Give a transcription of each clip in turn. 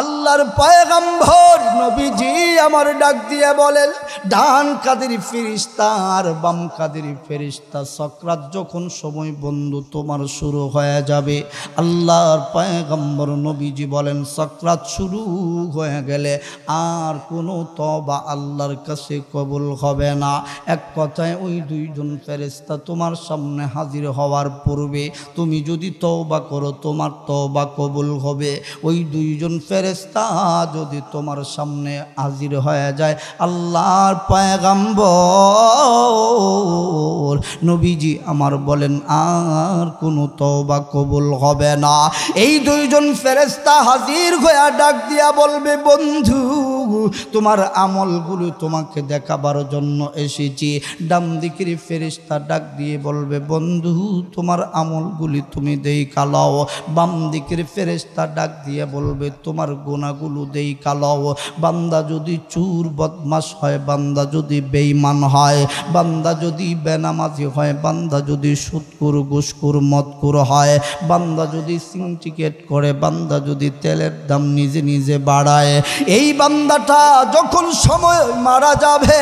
আল্লাহর পয়গম্বর নবীজি আমার ডাক দিয়ে বলেন ডান কাদের ফেরিস্তা আর বাম কাদের ফেরিস্তা সক্রাত যখন সময় বন্ধু তোমার শুরু হয়ে যাবে আল্লাহর পয়গম্বর নবীজি বলেন সক্রাত শুরু হয়ে গেলে আর কোনো তবা আল্লাহর কাছে কবুল হবে না এক কথায় ওই দুইজন ফেরিস্তা তোমার সামনে হাজির হওয়ার পূর্বে তুমি যদি বা করো তোমার বা কবুল হবে ওই দুইজন ফেরেস্তা যদি তোমার সামনে হাজির হয়ে যায় আল্লাহর পয়গাম্বর নবীজি আমার বলেন আর কোনো তবা কবুল হবে না এই দুইজন ফেরেস্তা হাজির হয়ে ডাক দিয়া বলবে বন্ধু তোমার আমলগুলো তোমাকে দেখাবার জন্য এসেছি ডাম দিকির ফেরিস্তা ডাক দিয়ে বলবে বন্ধু তোমার আমলগুলি তুমি দেই কালাও বাম দিকের ফেরিস্তা ডাক দিয়ে বলবে তোমার গোনাগুলো দেই কালাও বান্দা যদি চুর বদমাস হয় বান্দা যদি বেইমান হয় বান্দা যদি বেনামাজি হয় বান্দা যদি সুৎকুর গুসকুর মতকুর হয় বান্দা যদি সিংটিকেট করে বান্দা যদি তেলের দাম নিজে নিজে বাড়ায় এই বান্দা বান্দাটা যখন সময় মারা যাবে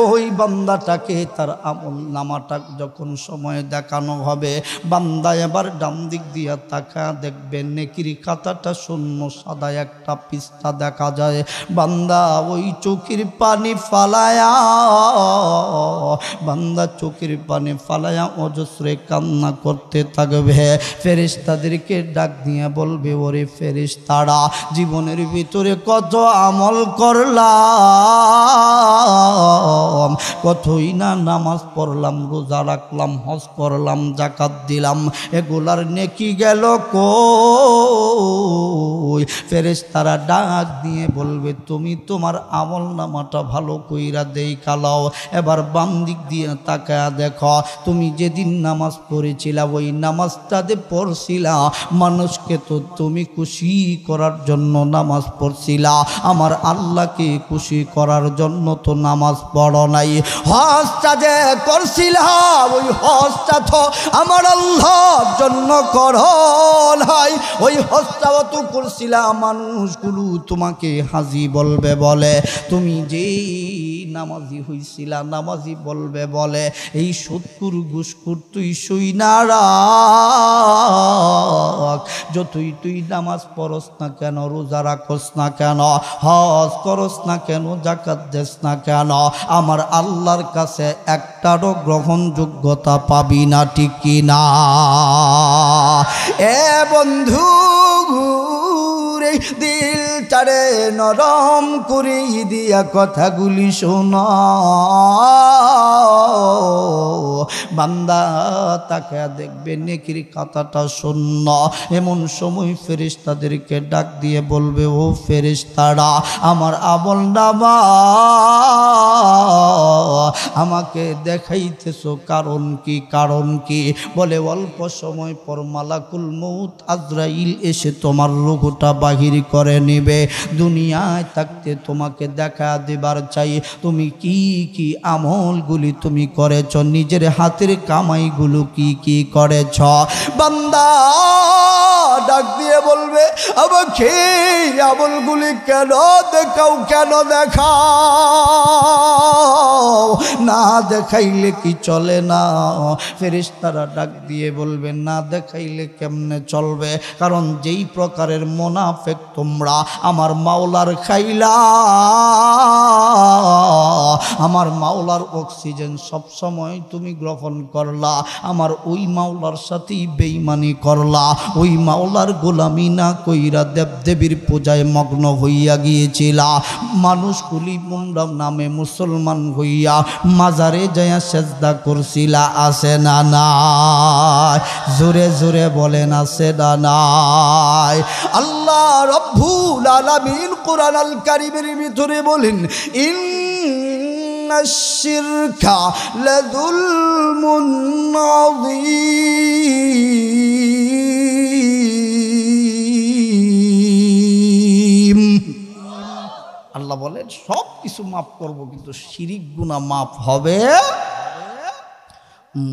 ওই বান্দাটাকে তার আমল নামাটা যখন সময় দেখানো হবে বান্দা এবার ডান দিক দিয়া তাকা দেখবেন নেকির খাতাটা শূন্য সাদা একটা পৃষ্ঠা দেখা যায় বান্দা ওই চোখের পানি ফালায়া বান্দা চোখের পানি ফালায়া অজস্রে কান্না করতে থাকবে ফেরিস্তাদেরকে ডাক দিয়ে বলবে ওরে ফেরিস্তারা জীবনের এর ভিতরে কত আমল করলাম কতই না নামাজ পড়লাম রোজা রাখলাম হজ করলাম জাকাত দিলাম এগুলার নেকি গেল কই ফেরেস তারা ডাক দিয়ে বলবে তুমি তোমার আমল নামাটা ভালো কইরা দেই কালাও এবার বাম দিক দিয়ে তাকায়া দেখো তুমি যেদিন নামাজ পড়েছিলা ওই নামাজটাতে পড়ছিলা মানুষকে তো তুমি খুশি করার জন্য নাম নামাজ পড়ছিলা আমার আল্লাহকে খুশি করার জন্য তো নামাজ পড়ো নাই হসটা যে করছিলা ওই হসটা তো আমার আল্লাহর জন্য করো নাই ওই হসটাও তো করছিলা মানুষগুলো তোমাকে হাজি বলবে বলে তুমি যেই নামাজি হইছিলা নামাজি বলবে বলে এই সৎকুর ঘুসকুর তুই শুই না রাখ যতই তুই নামাজ পড়স না কেন রোজা থাকোস না কেন হজ করস না কেন জাকাত দেশ না কেন আমার আল্লাহর কাছে একটারও গ্রহণযোগ্যতা পাবি না ঠিকই না এ বন্ধু দিল তারে নরম করি দিয়া কথাগুলি শোন বান্দা তাকে দেখবে নেকির কথাটা শূন্য এমন সময় তাদেরকে ডাক দিয়ে বলবে ও তারা আমার আবল ডাবা আমাকে দেখাইতেছ কারণ কি কারণ কি বলে অল্প সময় পর মালাকুল মৌত আজরাইল এসে তোমার লোকটা বাহির করে নেবে দিবে দুনিয়ায় থাকতে তোমাকে দেখা দেবার চাই তুমি কি কি আমলগুলি তুমি করেছ নিজের হাতের কামাইগুলো কি কি করেছ বান্দা ডাক দিয়ে বলবে আমাকে আমলগুলি কেন দেখাও কেন দেখাও না দেখাইলে কি চলে না ফেরিস্তারা ডাক দিয়ে বলবে না দেখাইলে কেমনে চলবে কারণ যেই প্রকারের মোনাফেক তোমরা আমার মাওলার খাইলা আমার মাওলার অক্সিজেন সবসময় তুমি গ্রহণ করলা আমার ওই মাওলার সাথেই বেইমানি করলা ওই মাওলা আল্লাহর গোলামি না কইরা দেবদেবীর পূজায় মগ্ন হইয়া গিয়েছিলা কুলি মুন্ডম নামে মুসলমান হইয়া মাজারে যায়া সেজদা করছিলা আছে না নাই জোরে জোরে বলেন আছে না নাই আল্লাহ রব্বুল আলামিন কুরআন আল কারীমের ভিতরে বলেন ইন الشرك لذلم عظيم আল্লাহ বলেন সব কিছু মাফ করব কিন্তু শিরিক গুণা মাফ হবে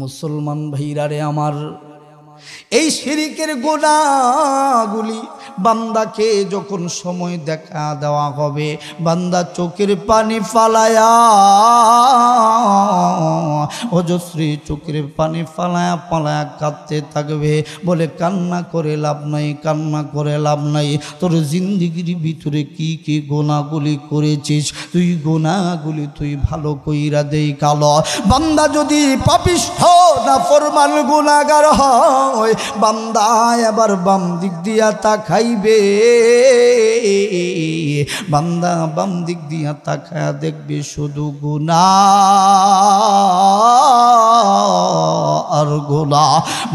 মুসলমান ভাইরা রে আমার এই শিরিকের গোনাগুলি বান্দাকে যখন সময় দেখা দেওয়া হবে বান্দা চোখের পানি ফালায়া অজশ্রী চোখের পানি ফালায়া পালায়া কাঁদতে থাকবে বলে কান্না করে লাভ নাই কান্না করে লাভ নাই তোর জিন্দিগির ভিতরে কি কি গোনাগুলি করেছিস তুই গোনাগুলি তুই ভালো কইরা দেই কালো বান্দা যদি পাপিষ্ঠ না ফরমান গুণাগার হয় নয় বান্দা এবার বাম দিক দিয়া খাইবে বান্দা বাম দিক দিয়া তাকায় দেখবে শুধু গুণা আর গোলা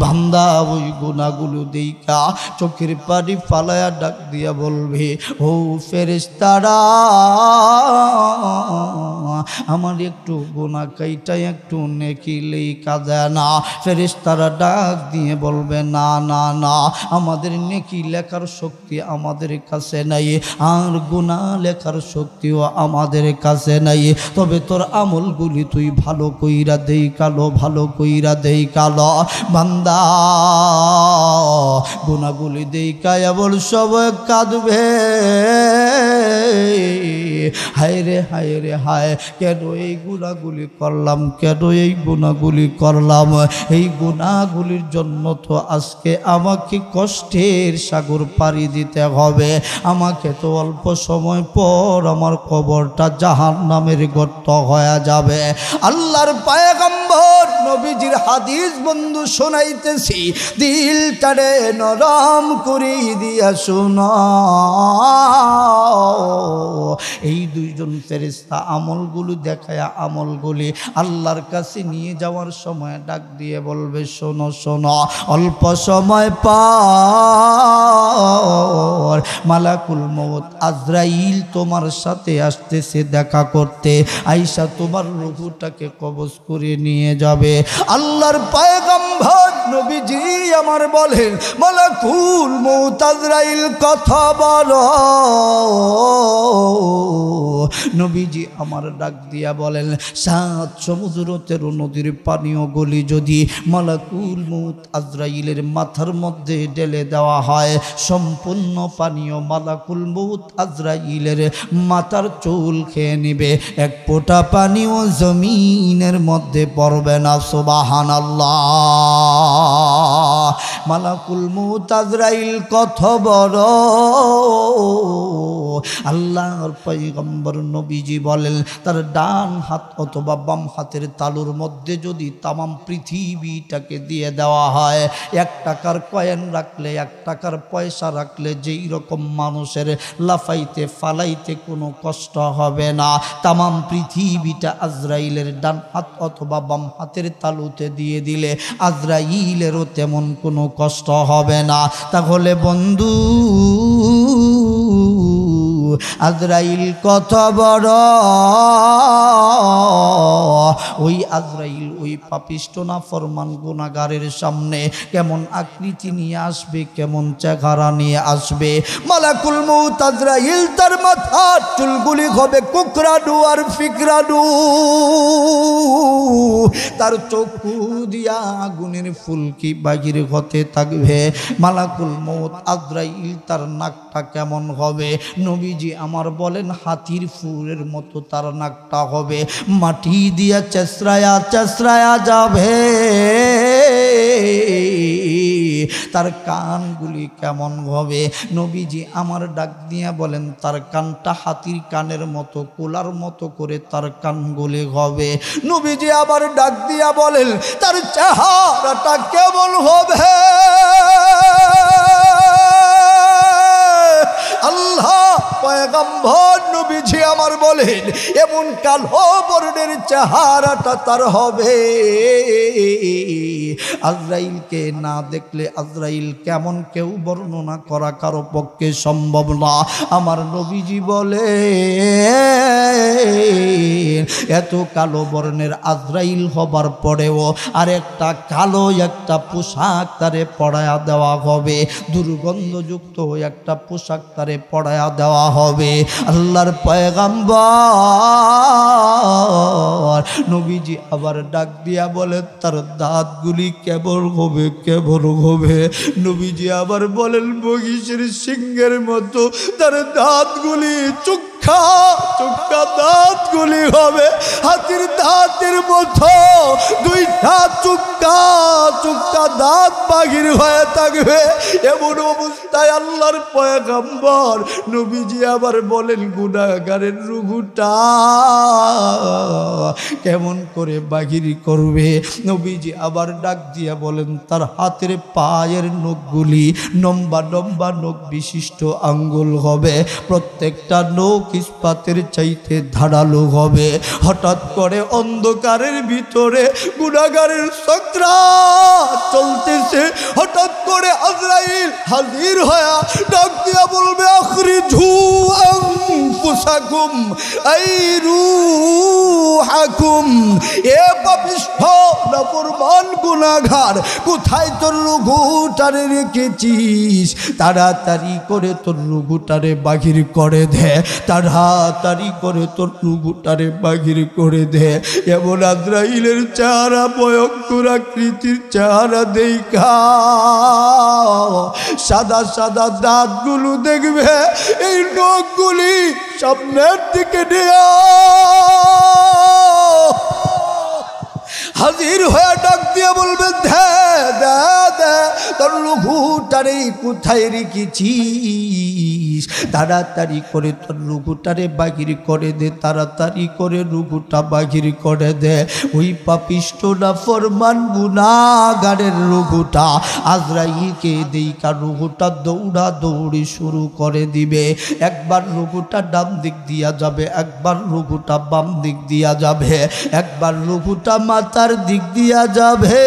বান্দা ওই গোনাগুলো দিকা চোখের পাড়ি ফালায়া ডাক দিয়া বলবে ও ফেরেস্তারা আমার একটু গোনা কাইটা একটু নেকি লেই কাদা না তারা ডাক দিয়ে বল বলবে না না না আমাদের নেকি লেখার শক্তি আমাদের কাছে নাই আর গুণা লেখার শক্তিও আমাদের কাছে নাই তবে তোর আমলগুলি তুই ভালো কইরা দেই কালো ভালো কইরা দেই কালো বান্দা গুণাগুলি দেই কায়াবল সব কাঁদবে হায় রে হায় রে হায় কেন এই গুণাগুলি করলাম কেন এই গুণাগুলি করলাম এই গুণাগুলির জন্য তো আজকে আমাকে কষ্টের সাগর পাড়ি দিতে হবে আমাকে তো অল্প সময় পর আমার কবরটা জাহান নামের গর্ত হয়ে যাবে আল্লাহর পায়গম্বর নবীজির হাদিস বন্ধু শোনাইতেছি দিল তারে নরম করি দিয়া শোনা এই দুইজন ফেরিস্তা আমলগুলো দেখায় আমলগুলি আল্লাহর কাছে নিয়ে যাওয়ার সময় ডাক দিয়ে বলবে শোনো শোনো অল্প সময় পর মালাকুল মত আজরাইল তোমার সাথে আসতেছে দেখা করতে আইসা তোমার রঘুটাকে কবজ করে নিয়ে যাবে আল্লাহর পায়গম্ভর নবীজি আমার বলেন মালাকুল মৌতাজরাইল কথা বল নবীজি আমার ডাক দিয়া বলেন সাত সমুদ্র তেরো নদীর পানীয় গলি যদি মালাকুল মৌত আজরাইলের মাথার মধ্যে ঢেলে দেওয়া হয় সম্পূর্ণ পানীয় মালাকুল মৌত আজরাইলের মাথার চুল খেয়ে নেবে এক পোটা পানীয় জমিনের মধ্যে পড়বে না সোবাহান আল্লাহ মালাকুল মুতাজরাইল কত বড় আল্লাহর পৈগম্বর নবীজি বলেন তার ডান হাত অথবা বাম হাতের তালুর মধ্যে যদি তামাম পৃথিবীটাকে দিয়ে দেওয়া হয় এক টাকার কয়েন রাখলে এক টাকার পয়সা রাখলে যেই রকম মানুষের লাফাইতে ফালাইতে কোনো কষ্ট হবে না তামাম পৃথিবীটা আজরাইলের ডান হাত অথবা বাম হাতের তালুতে দিয়ে দিলে আজরাইলেরও তেমন কোনো কষ্ট হবে না তাহলে বন্ধু আজরাইল কত বড় ওই আজরাইল ওই পাপিষ্টনা ফরমান গুণাগারের সামনে কেমন আকৃতি নিয়ে আসবে কেমন চেঘারা নিয়ে আসবে মালাকুল মৌত আজরাইল তার মাথা চুলগুলি হবে কুকরাডু আর ফিকরাডু তার চক্ষু দিয়া আগুনের ফুলকি বাগির হতে থাকবে মালাকুল মৌত আজরাইল তার নাকটা কেমন হবে নবীজি নবীজি আমার বলেন হাতির ফুলের মতো তার নাকটা হবে মাটি দিয়া চেসরায়া চেসরায়া যাবে তার কানগুলি কেমন হবে নবীজি আমার ডাক দিয়া বলেন তার কানটা হাতির কানের মতো কোলার মতো করে তার কানগুলি হবে নবীজি আবার ডাক দিয়া বলেন তার চেহারাটা কেমন হবে আল্লাহ পয়গম্ভর নবীজি আমার বলেন এমন কালো বর্ণের চেহারাটা তার হবে আজরাইলকে না দেখলে আজরাইল কেমন কেউ বর্ণনা করা কারো পক্ষে সম্ভব না আমার নবীজি বলে এত কালো বর্ণের আজরাইল হবার পরেও আর একটা কালো একটা পোশাক তারে পড়ায়া দেওয়া হবে দুর্গন্ধযুক্ত একটা পোশাক তারে পড়ায়া দেওয়া হবে আল্লাহর পয়গাম্বর নবীজি আবার ডাক দিয়া বলে তার দাঁতগুলি কেবল হবে কেবল হবে নবীজি আবার বলেন বগিসের সিংহের মতো তার দাঁতগুলি চুক্ষা চুক্ষা দাঁতগুলি হবে হাতির দাঁতের মতো দুইটা চুক্কা চুক্কা দাঁত পাগির হয়ে থাকবে এমন অবস্থায় আল্লাহর পয়গাম্বর নবীজি আবার বলেন গুণাগারের রুহুটা কেমন করে বাহির করবে নবীজি আবার ডাক দিয়া বলেন তার হাতের পায়ের নখগুলি নম্বা নম্বা নখ বিশিষ্ট আঙ্গুল হবে প্রত্যেকটা নখ ইস্পাতের চাইতে ধারালো হবে হঠাৎ করে অন্ধকারের ভিতরে গুণাগারের সত্রা চলতেছে হঠাৎ করে আজরাইল হাজির হয়া ডাক দিয়া বলবে আখরি ঝুঁ أنفسكم أي روحكم এ পাপিষ্ঠ নপুরমান গুণাঘার কোথায় তোর রঘুটারে রেখেছিস তাড়াতাড়ি করে তোর রঘুটারে বাহির করে দে তাড়াতাড়ি করে তোর রঘুটারে বাহির করে দে এমন আদ্রাইলের চেহারা ভয়ঙ্কর আকৃতির চেহারা দেখা সাদা সাদা দাঁতগুলো দেখবে এই চোখগুলি সামনের দিকে নেয়া হাজির হয়ে ডাক দিয়ে বলবে ধ্যা তোর লঘুটারে কোথায় রেখেছিস তাড়াতাড়ি করে তোর লঘুটারে বাঘির করে দে তাড়াতাড়ি করে লঘুটা বাঘির করে দে ওই পাপিষ্ট না ফরমান গুনাগারের লঘুটা আজরাইকে কার লঘুটা দৌড়া দৌড়ি শুরু করে দিবে একবার লঘুটা ডান দিক দিয়া যাবে একবার লঘুটা বাম দিক দিয়া যাবে একবার লঘুটা মাথা আল্লাহর দিক দিয়া যাবে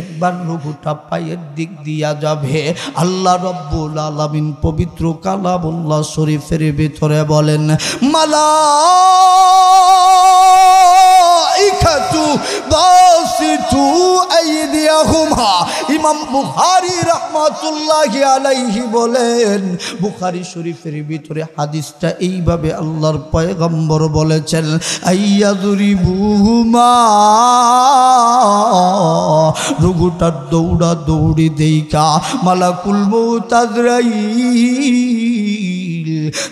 একবার লঘুটা পায়ের দিক দিয়া যাবে আল্লাহ রব্বুল আলমিন পবিত্র কালা বল্লা শরীফের ভেতরে বলেন মালা ইখাতু বাসিতু আইদিয়াহুমা ইমাম বুখারি রহমাতুল্লাহ আলাইহি বলেন বুখারি শরীফের ভিতরে হাদিসটা এইভাবে আল্লাহর পয়গম্বর বলেছেন আইয়াদুরি বুহুমা রুগুটার দৌড়া দৌড়ি দেইকা মালাকুল মৌতাদরাই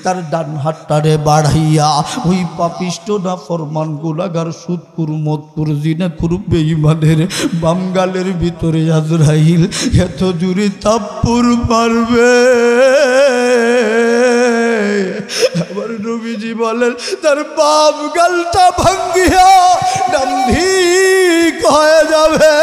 তার ডান হাতটারে বাড়াইয়া ওই পাপিষ্ট না ফরমান গোলাগার সুদপুর মতপুর জিনাপুর বেইমানের বাঙ্গালের ভিতরে আজরাই জিব্রাইল এত দূরে তাপ্পুর পারবে আবার নবীজি বলেন তার বাপ গালটা ভাঙ্গিয়া ডান্ধি কয়ে যাবে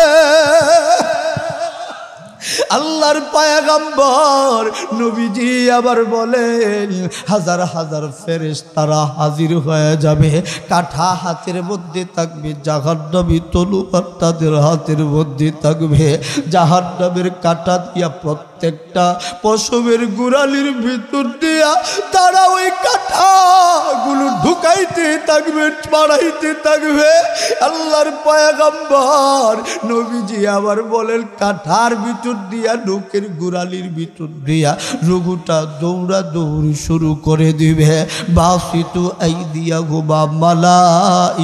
আল্লাহর পায়াগাম্বর নবীজি আবার বলেন হাজার হাজার ফেরেস তারা হাজির হয়ে যাবে কাঠা হাতের মধ্যে থাকবে জাহার নবী তলুবার তাদের হাতের মধ্যে থাকবে জাহার নবীর কাঠা দিয়া প্রত্যেক প্রত্যেকটা পশমের গোড়ালির ভিতর দিয়া তারা ওই কাঠাগুলো ঢুকাইতে থাকবে বাড়াইতে থাকবে আল্লাহর পায়াগাম্বার নবীজি আবার বলেন কাঠার ভিতর দিয়া ঢুকের গোড়ালির ভিতর দিয়া রঘুটা দৌড়া দৌড়ি শুরু করে দিবে তো এই দিয়া গোবা মালা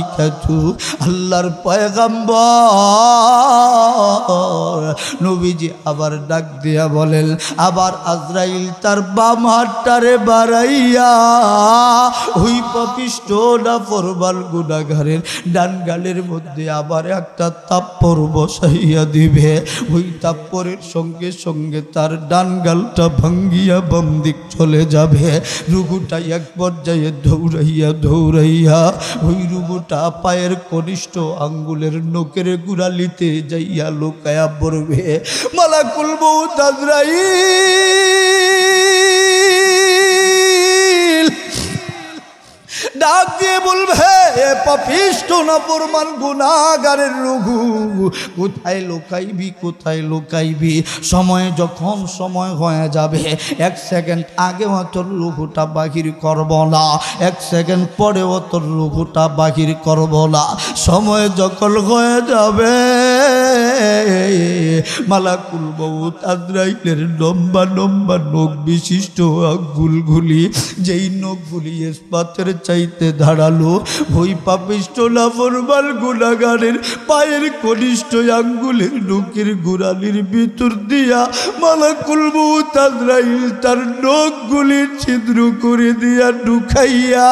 ইকাতু আল্লাহর পায়াগাম্বার নবীজি আবার ডাক দিয়া বলেন আবার আজরাইল তার বাম হাটারে বাড়াইয়া হুই পপিষ্ট না ফরবাল গুণাগারের ডান গালের মধ্যে আবার একটা তাপ্পর বসাইয়া দিবে হুই তাপ্পরের সঙ্গে সঙ্গে তার ডান গালটা ভাঙ্গিয়া বাম দিক চলে যাবে রুগুটা এক পর্যায়ে দৌড়াইয়া দৌড়াইয়া হুই রুগুটা পায়ের কনিষ্ঠ আঙ্গুলের নোকের গুড়ালিতে যাইয়া লোকায়া পড়বে মালাকুল বউ তাজরা জিব্রাইল ডাক দিয়ে বলবে পাপিষ্ট না প্রমাণ গুণাগারের রঘু কোথায় লোকাইবি কোথায় লোকাইবি সময় যখন সময় হয়ে যাবে এক সেকেন্ড আগে অতর রঘুটা বাহির করব না এক সেকেন্ড পরে অতর লঘুটা বাহির করব না সময় যখন হয়ে যাবে মালাকুল বউ আদ্রাইলের লম্বা লম্বা নখ বিশিষ্ট গুলি যেই নখগুলি ইস্পাতের চাইতে ধারালো ভই পাপিষ্ট লাফরবাল গুণাগারের পায়ের কনিষ্ঠ আঙ্গুলের নখের গোড়ালির ভিতর দিয়া মালাকুল বউ আদ্রাইল তার নখগুলি ছিদ্র করে দিয়া ঢুকাইয়া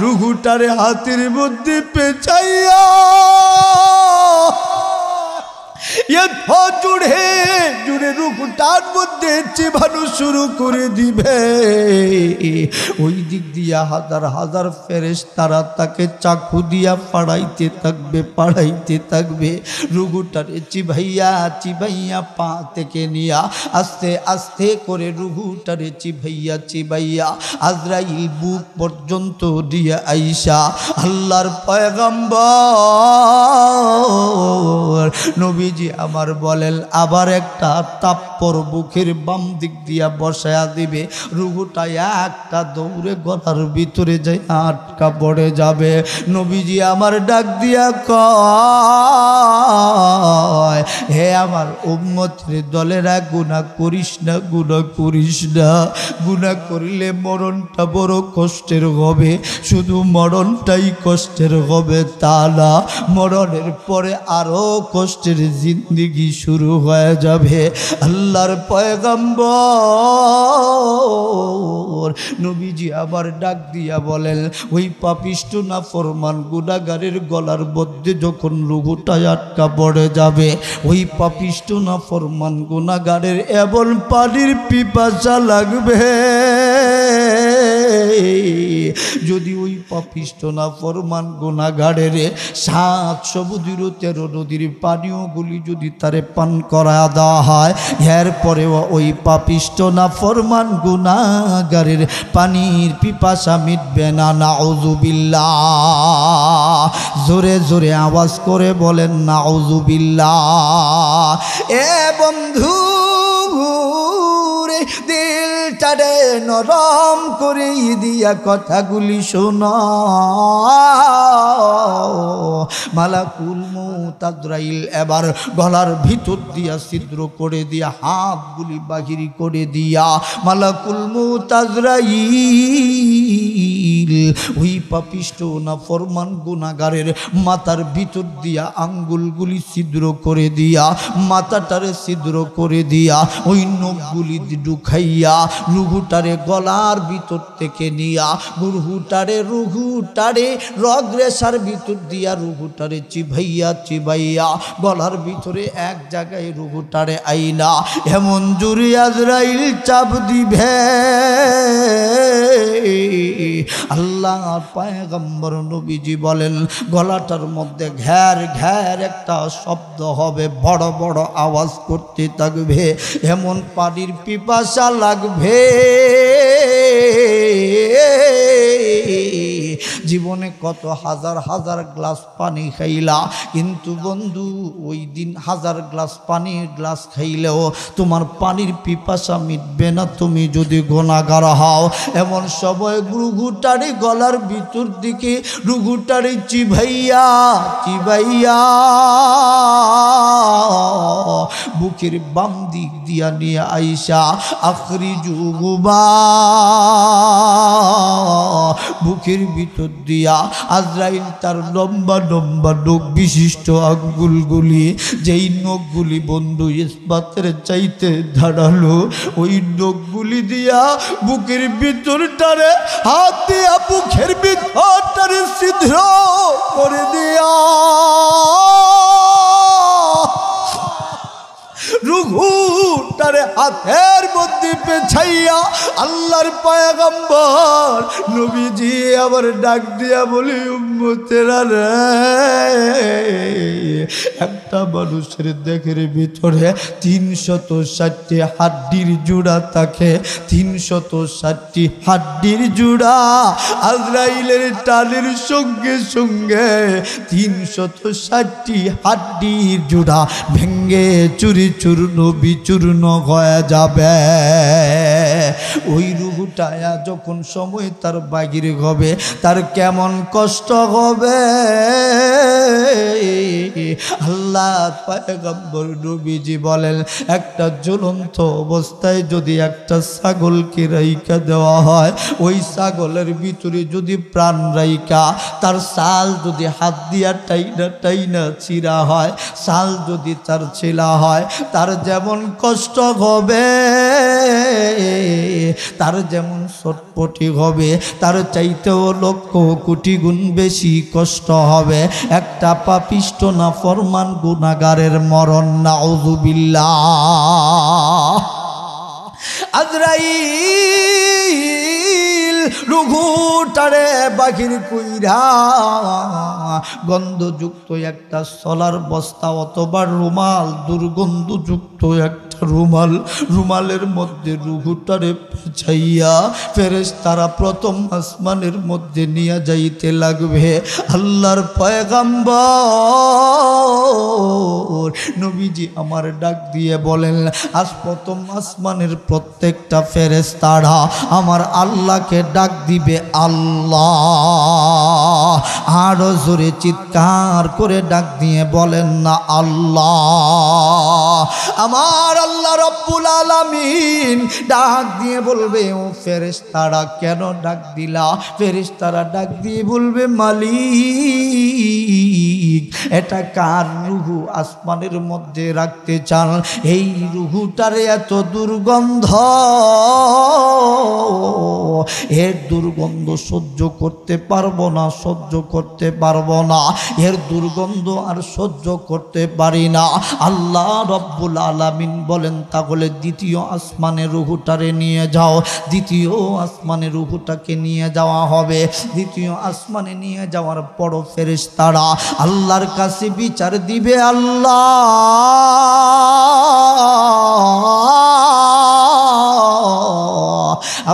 রুহুটারে হাতের মধ্যে পেঁচাইয়া জুড়ে জুড়ে রুকুটার মধ্যে চিবানো শুরু করে দিবে ওই দিক দিয়া হাজার হাজার ফেরেস তারা তাকে চাকু দিয়া পাড়াইতে থাকবে পাড়াইতে থাকবে রুগুটারে চিভাইয়া চিবাইয়া পা থেকে নিয়া আস্তে আস্তে করে রুগুটারে চিভাইয়া চিবাইয়া আজরাইল বুক পর্যন্ত দিয়া আইসা আল্লাহর পয়গম্বর নবীজি নবীজি আমার বলেন আবার একটা তাপ্পর বুকের বাম দিক দিয়া বসায়া দিবে রুহুটা একটা দৌড়ে গলার ভিতরে যাই আটকা পড়ে যাবে নবীজি আমার ডাক দিয়া ক হে আমার উম্মতের দলের গুণা করিস না গুণা করিস না গুণা করিলে মরণটা বড় কষ্টের হবে শুধু মরণটাই কষ্টের হবে তা না মরণের পরে আরও কষ্টের জিন্দগি শুরু হয়ে যাবে আল্লাহর পয়গম্ব নবীজি আবার ডাক দিয়া বলেন ওই পাপিষ্ট না ফরমান গুণাগারের গলার মধ্যে যখন লঘুটা আটকা পড়ে যাবে ওই পাপিষ্ট না ফরমান গুণাগারের এমন পানির পিপাসা লাগবে যদি ওই পাপিষ্ট না ফরমান রে সাত সবুদির তেরো নদীর পানীয়গুলি যদি তারে পান করা দেওয়া হয় এর পরেও ওই পাপিষ্ট না ফরমান গুনাগারের পানির পিপাসা মিটবে না না অজুবিল্লা জোরে জোরে আওয়াজ করে বলেন না এ বন্ধু করে দিলটারে নরম করে দিয়া কথাগুলি শোন মালাকুল মুতাদ্রাইল এবার গলার ভিতর দিয়া ছিদ্র করে দিয়া হাতগুলি বাহিরি করে দিয়া মালাকুল মুতাদ্রাইল জিবরিল ওই পাপিষ্ট না ফরমান গুণাগারের মাথার ভিতর দিয়া আঙ্গুলগুলি ছিদ্র করে দিয়া মাথাটারে ছিদ্র করে দিয়া ওই নখগুলি ঢুকাইয়া রুহুটারে গলার ভিতর থেকে নিয়া গুরহুটারে রুহুটারে রগ্রেসার ভিতর দিয়া রুহুটারে চিভাইয়া চিবাইয়া গলার ভিতরে এক জায়গায় রুহুটারে আইলা এমন জুরিয়াজরাইল চাপ দিবে আল্লাহ পায়গম্বর নবীজি বলেন গলাটার মধ্যে ঘ্যার ঘ্যার একটা শব্দ হবে বড় বড় আওয়াজ করতে থাকবে এমন পানির পিপাসা লাগবে জীবনে কত হাজার হাজার গ্লাস পানি খাইলা কিন্তু বন্ধু ওই দিন হাজার গ্লাস পানির গ্লাস খাইলেও তোমার পানির পিপাসা মিটবে না তুমি যদি গোনাগার হও এমন সময় রুঘুটারি গলার ভিতর দিকে রুগুটারি চিভাইয়া চিভাইয়া বুকের বাম দিক দিয়া নিয়ে আইসা আখরি যুগুবা বুকের ভিতর ভিতর দিয়া আজরাইল তার লম্বা লম্বা নখ বিশিষ্ট আঙ্গুলগুলি যেই নখগুলি বন্ধু ইস্পাতের চাইতে ধারালো ওই নখগুলি দিয়া বুকের ভিতর ভিতরটারে হাত দিয়া বুকের ভিতরটারে সিদ্ধ করে দিয়া রুঘু তারে হাতে দ্বীপে ছাইয়া আল্লাহর পায়াগম্বর নবীজি আবার ডাক দিয়া বলি উম্মতেরা রে একটা মানুষের দেহের ভিতরে তিনশত ষাটটি হাড্ডির জোড়া থাকে তিনশত ষাটটি হাড্ডির জোড়া আজরাইলের টালের সঙ্গে সঙ্গে তিনশত ষাটটি হাড্ডির জোড়া ভেঙ্গে চুরি চূর্ণ বিচূর্ণ হয়ে যাবে ওই রুহুটায়া যখন সময় তার বাগির হবে তার কেমন কষ্ট হবে আল্লাহ পায়গম্বর নবীজি বলেন একটা জ্বলন্ত অবস্থায় যদি একটা ছাগলকে রাইকা দেওয়া হয় ওই ছাগলের ভিতরে যদি প্রাণ রাইকা তার সাল যদি হাত দিয়া টাইনা টাইনা চিরা হয় সাল যদি তার ছিলা হয় তার যেমন কষ্ট হবে তার যেমন সটপটি হবে তার চাইতেও লক্ষ কোটি গুণ বেশি কষ্ট হবে একটা পাপিষ্ট না ফরমান গুণ গুনাগারের মরণ নাউজুবিল্লা আজরাই রঘুটারে বাঘির কুইরা গন্ধযুক্ত একটা সলার বস্তা অথবা রুমাল দুর্গন্ধযুক্ত একটা রুমাল রুমালের মধ্যে রুঘুটারে পেছাইয়া ফেরেস তারা প্রথম আসমানের মধ্যে নিয়ে যাইতে লাগবে আল্লাহর পয়গাম্বর নবীজি আমার ডাক দিয়ে বলেন আজ প্রথম আসমানের প্রত্যেকটা ফেরেস তারা আমার আল্লাহকে ডাক দিবে আল্লাহ আরো জোরে চিৎকার করে ডাক দিয়ে বলেন না আল্লাহ আমার আল্লাহ রব্বুল আলামিন ডাক দিয়ে বলবে ও ফেরেশতারা কেন ডাক দিলা ফেরেশতারা ডাক দিয়ে বলবে মালিক এটা কার রুহু আসমানের মধ্যে রাখতে চান এই রুহুটারে এত দুর্গন্ধ এর দুর্গন্ধ সহ্য করতে পারবো না সহ্য করতে পারবো না এর দুর্গন্ধ আর সহ্য করতে পারি না আল্লাহ রব রাব্বুল আলামিন বলেন তাহলে দ্বিতীয় আসমানের রুহুটারে নিয়ে যাও দ্বিতীয় আসমানের রুহুটাকে নিয়ে যাওয়া হবে দ্বিতীয় আসমানে নিয়ে যাওয়ার পর ফেরেস তারা আল্লাহর কাছে বিচার দিবে আল্লাহ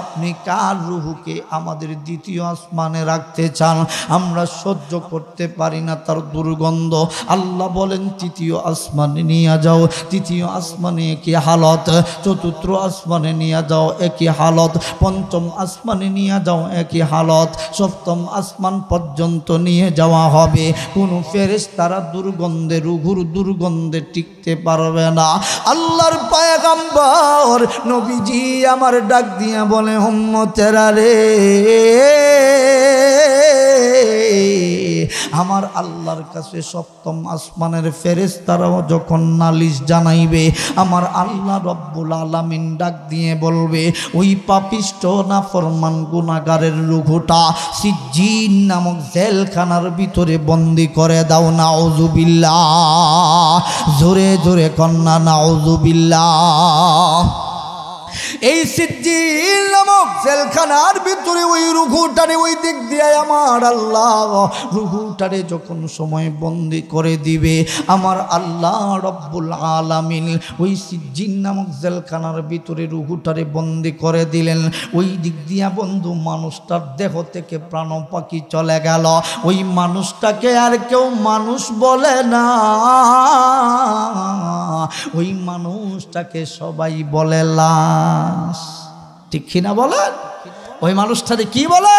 আপনি কার রুহুকে আমাদের দ্বিতীয় আসমানে রাখতে চান আমরা সহ্য করতে পারি না তার দুর্গন্ধ আল্লাহ বলেন তৃতীয় আসমানে নিয়ে যাও তৃতীয় আসমানে একই হালত চতুর্থ আসমানে নিয়ে যাও একই হালত পঞ্চম আসমানে নিয়ে যাও একই হালত সপ্তম আসমান পর্যন্ত নিয়ে যাওয়া হবে কোনো ফেরেস তারা দুর্গন্ধে রুঘুর দুর্গন্ধে টিকতে পারবে না আল্লাহর পায়গাম্বর নবীজি আমার ডাক দিয়ে ডাকিয়া বলে হোম্মতেরা রে আমার আল্লাহর কাছে সপ্তম আসমানের তারাও যখন নালিশ জানাইবে আমার আল্লাহ রব্বুল আলমিন ডাক দিয়ে বলবে ওই পাপিষ্ট না ফরমান গুণাগারের রুঘুটা সিজ্জিন নামক জেলখানার ভিতরে বন্দি করে দাও ওজুবিল্লা জোরে জোরে কন্যা ওজুবিল্লা এই সিদ্দিল নামক জেলখানার ভিতরে ওই রুহুটারে ওই দিক দিয়ে আমার আল্লাহ রুহুটারে যখন সময় বন্দি করে দিবে আমার আল্লাহ রব্বুল আলামিন ওই সিদ্দিন নামক জেলখানার ভিতরে রুহুটারে বন্দি করে দিলেন ওই দিক দিয়া বন্ধু মানুষটার দেহ থেকে প্রাণ পাখি চলে গেল ওই মানুষটাকে আর কেউ মানুষ বলে না ওই মানুষটাকে সবাই বলে লা মানুষ ঠিক কিনা বলেন ওই মানুষটাকে কি বলে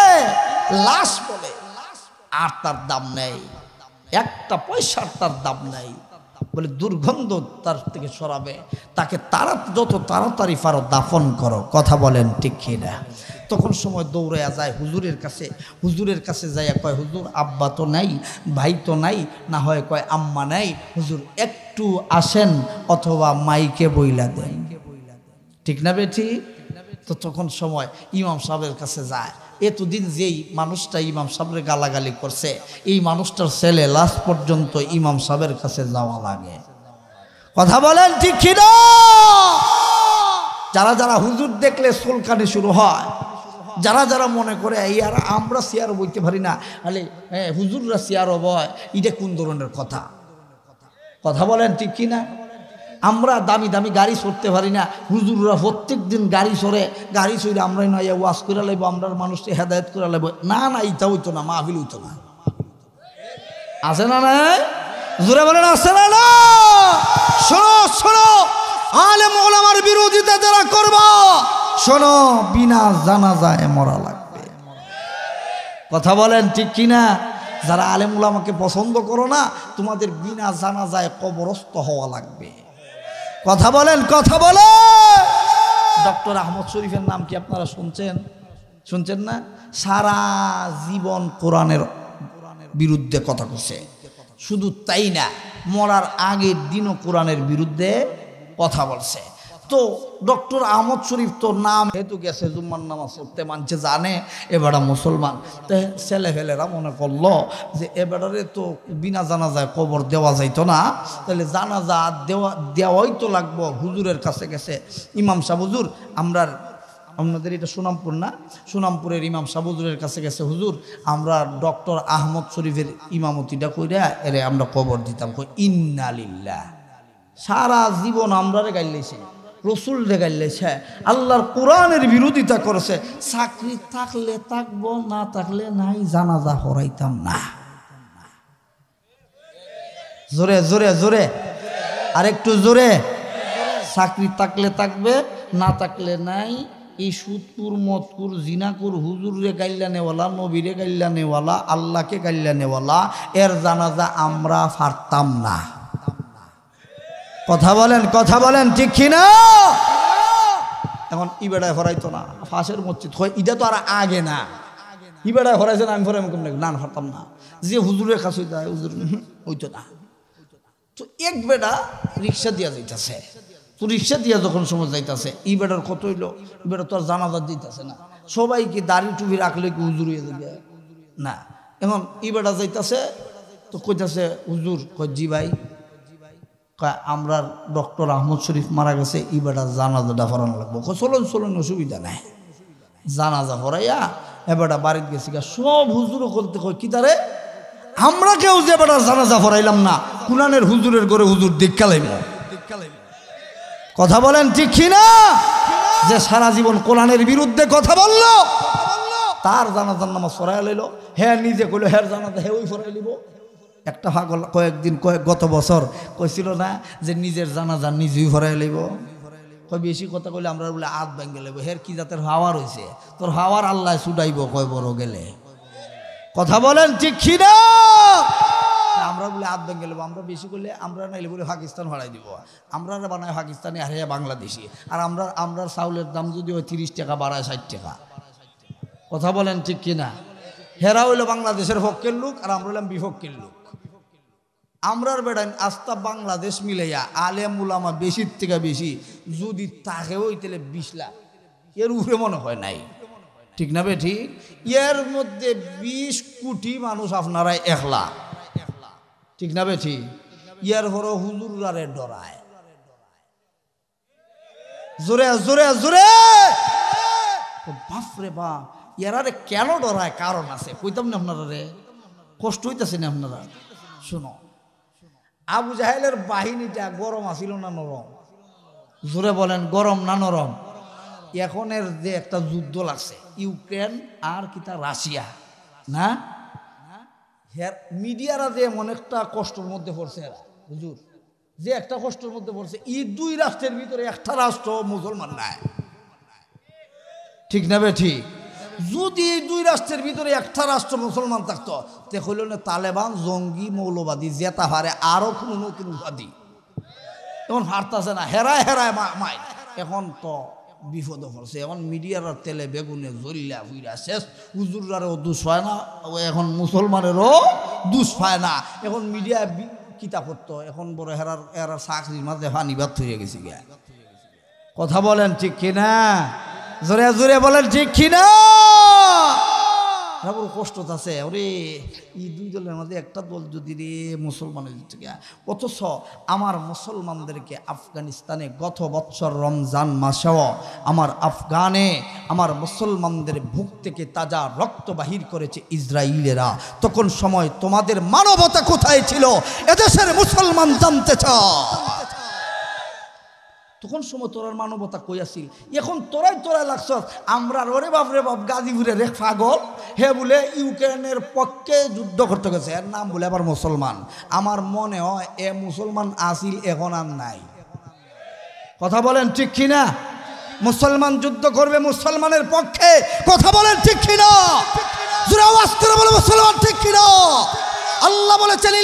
লাশ বলে আর তার দাম নেই একটা পয়সার তার দাম নেই বলে দুর্গন্ধ তার থেকে সরাবে তাকে তারা যত তাড়াতাড়ি পারো দাফন করো কথা বলেন ঠিক কিনা তখন সময় দৌড়ে যায় হুজুরের কাছে হুজুরের কাছে যাইয়া কয় হুজুর আব্বা তো নাই ভাই তো নাই না হয় কয় আম্মা নাই হুজুর একটু আসেন অথবা মাইকে বইলা দেয় ঠিক না বেঠি তো তখন সময় ইমাম সাহেবের কাছে যায় এতদিন যেই মানুষটা ইমাম সাহেবের গালাগালি করছে এই মানুষটার ছেলে লাস্ট পর্যন্ত ইমাম সাহেবের কাছে যাওয়া লাগে কথা বলেন ঠিক যারা যারা হুজুর দেখলে সুলকানি শুরু হয় যারা যারা মনে করে আর আমরা চেয়ার বইতে পারি না আলে হ্যাঁ হুজুররা চেয়ারও বয় এটা কোন ধরনের কথা কথা বলেন ঠিক কিনা আমরা দামি দামি গাড়ি সরতে পারি না হুজুররা প্রত্যেক দিন গাড়ি সরে গাড়ি সরে আমরাই নয় ওয়াশ করে লাগবো আমরা মানুষকে হেদায়ত করে লাগবো না না ইতা হইতো না মাহফিল হইতো না আছে না না জোরে বলেন আছে না না শোনো শোনো আলেম আমার বিরোধিতা যারা করবা শোনো বিনা জানা যায় মরা লাগবে কথা বলেন ঠিক কিনা যারা আলেমুল আমাকে পছন্দ করো না তোমাদের বিনা জানা যায় কবরস্থ হওয়া লাগবে কথা বলেন কথা বলে ডক্টর আহমদ শরীফের নাম কি আপনারা শুনছেন শুনছেন না সারা জীবন কোরআনের বিরুদ্ধে কথা কছে শুধু তাই না মরার আগের দিনও কোরআনের বিরুদ্ধে কথা বলছে তো ডক্টর আহমদ শরীফ তো নাম হেতু গেছে জুম্মার আছে পড়তে মানছে জানে এবারা মুসলমান তো ছেলে ফেলেরা মনে করলো যে এবারে তো বিনা জানাজায় কবর দেওয়া যাইতো না তাহলে জানাজা দেওয়া দেওয়াই তো লাগবো হুজুরের কাছে গেছে ইমাম সাবুজুর হুজুর আমরা আপনাদের এটা সুনামপুর না সুনামপুরের ইমাম সাবুজুরের কাছে গেছে হুজুর আমরা ডক্টর আহমদ শরীফের ইমামতিটা কইরা এরে আমরা কবর দিতাম কই ইন্নালিল্লাহ সারা জীবন আমরারে গাইলেছি রসুল ডেগাইলেছে আল্লাহর কোরআনের বিরোধিতা করেছে চাকরি থাকলে থাকবো না থাকলে নাই জানাজা হরাইতাম না জোরে জোরে জোরে আর একটু জোরে চাকরি থাকলে থাকবে না থাকলে নাই এই সুদপুর মতপুর জিনাকুর হুজুরে গাইল্লা নেওয়ালা নবীরে গাইল্লা নেওয়ালা আল্লাহকে গাইল্লা নেওয়ালা এর জানাজা আমরা ফারতাম না কথা বলেন কথা বলেন ঠিক কিনা এখন ইবেড়ায় হরাইতো না ফাঁসের মসজিদ হয় ইটা তো আর আগে না ইবেড়ায় হরাইছে না আমি হরাই কম না হরতাম না যে হুজুরের কাছে যায় হুজুর হইতো না তো এক বেড়া রিক্সা দিয়া যাইতেছে তো রিক্সা দিয়া যখন সময় যাইতেছে ই বেটার কত হইলো ই বেটা তো আর জানাজার দিতেছে না সবাই কি দাড়ি টুপি রাখলে কি হুজুর হয়ে যাবে না এখন ই বেটা যাইতেছে তো কইতাছে হুজুর কয় জি ভাই আমরা ডক্টর আহমদ শরীফ মারা গেছে এবারটা জানাজা ডাফরানো লাগবো চলুন চলুন অসুবিধা নেই জানাজা ফরাইয়া এবারটা বাড়িতে গেছি সব হুজুরও করতে কয় কি তারে আমরা কেউ যে এবারটা জানাজা ফরাইলাম না কুনানের হুজুরের ঘরে হুজুর লাইব কথা বলেন ঠিক না যে সারা জীবন কোরআনের বিরুদ্ধে কথা বলল তার জানাজার নামা সরাই লইল হ্যাঁ নিজে কইল হ্যাঁ জানাজা হ্যাঁ ওই সরাই লিব একটা পাগল কয়েকদিন কয়েক গত বছর কইছিল না যে নিজের জানা যান নিজেই ভরাই লইব কয় বেশি কথা কইলে আমরা বলে আত ভাঙ্গে লইব হের কি জাতের হাওয়া রয়েছে তোর হাওয়ার আল্লাহ ছুটাইব কয় বড় গেলে কথা বলেন ঠিক খিদা আমরা বলে আধ বেঙ্গল আমরা বেশি করলে আমরা নাইলে বলে পাকিস্তান ভাড়াই দিব আমরা বানায় পাকিস্তানি হারিয়ে বাংলাদেশি আর আমরা আমরার চাউলের দাম যদি হয় তিরিশ টাকা বাড়ায় ষাট টাকা কথা বলেন ঠিক কিনা হেরা হইলো বাংলাদেশের পক্ষের লোক আর আমরা হইলাম বিপক্ষের লোক আমরার বেড়ান আস্তা বাংলাদেশ মিলাইয়া আলেম উলামা বেশির থেকে বেশি যদি তাকেও তাহলে বিশ লাখ এর উপরে মনে হয় নাই ঠিক না বে ঠিক এর মধ্যে বিশ কোটি মানুষ আপনারা একলা ঠিক না বে ঠিক ইয়ার হর হুজুরারে ডরায় জোরে জোরে জোরে বাপরে বাপ ইয়ারারে কেন ডরায় কারণ আছে কইতাম না আপনারা রে কষ্ট হইতেছে না আপনারা শুনো আবু জাহেলের বাহিনীটা গরম আসিল না নরম জোরে বলেন গরম না নরম এখনের যে একটা যুদ্ধ লাগছে ইউক্রেন আর কিতা রাশিয়া না মিডিয়ারা যে এমন একটা কষ্টর মধ্যে পড়ছে হুজুর যে একটা কষ্টর মধ্যে পড়ছে এই দুই রাষ্ট্রের ভিতরে একটা রাষ্ট্র মুসলমান নাই ঠিক না বে ঠিক যদি এই দুই রাষ্ট্রের ভিতরে একটা রাষ্ট্র মুসলমান থাকতো তাহলে হইল না তালেবান জঙ্গি মৌলবাদী জেতা হারে আরও কোনো নতুন উপাধি এখন হারতাছে না হেরায় হেরায় মাই এখন তো বিপদ পড়ছে এখন মিডিয়ার তেলে বেগুনে জরিলা হুইলা শেষ হুজুরারও দুষ হয় না এখন মুসলমানেরও দুষ পায় না এখন মিডিয়া কিতা করতো এখন বড় হেরার এরার চাকরির মাঝে হানিবাদ হয়ে গেছি কথা বলেন ঠিক কিনা জোরে জোরে বলেন ঠিক কিনা তারপর কষ্ট আছে ওরে এই দুই দলের মধ্যে একটা দল যদি রে মুসলমানের থেকে অথচ আমার মুসলমানদেরকে আফগানিস্তানে গত বছর রমজান মাসেও আমার আফগানে আমার মুসলমানদের বুক থেকে তাজা রক্ত বাহির করেছে ইসরায়েলেরা তখন সময় তোমাদের মানবতা কোথায় ছিল এদেশের মুসলমান জানতে চায় তখন সময় তোরার মানবতা কই আসিল এখন তোরাই তোরা লাগছ আমরা রে বাপ রে বাপ গাজীপুরে রে পাগল হে বলে ইউক্রেনের পক্ষে যুদ্ধ করতে গেছে এর নাম বলে আবার মুসলমান আমার মনে হয় এ মুসলমান আসিল এখন আর নাই কথা বলেন ঠিক কিনা মুসলমান যুদ্ধ করবে মুসলমানের পক্ষে কথা বলেন ঠিক কিনা জোরে আওয়াজ করে বলে মুসলমান ঠিক কিনা আল্লাহ বলেছেন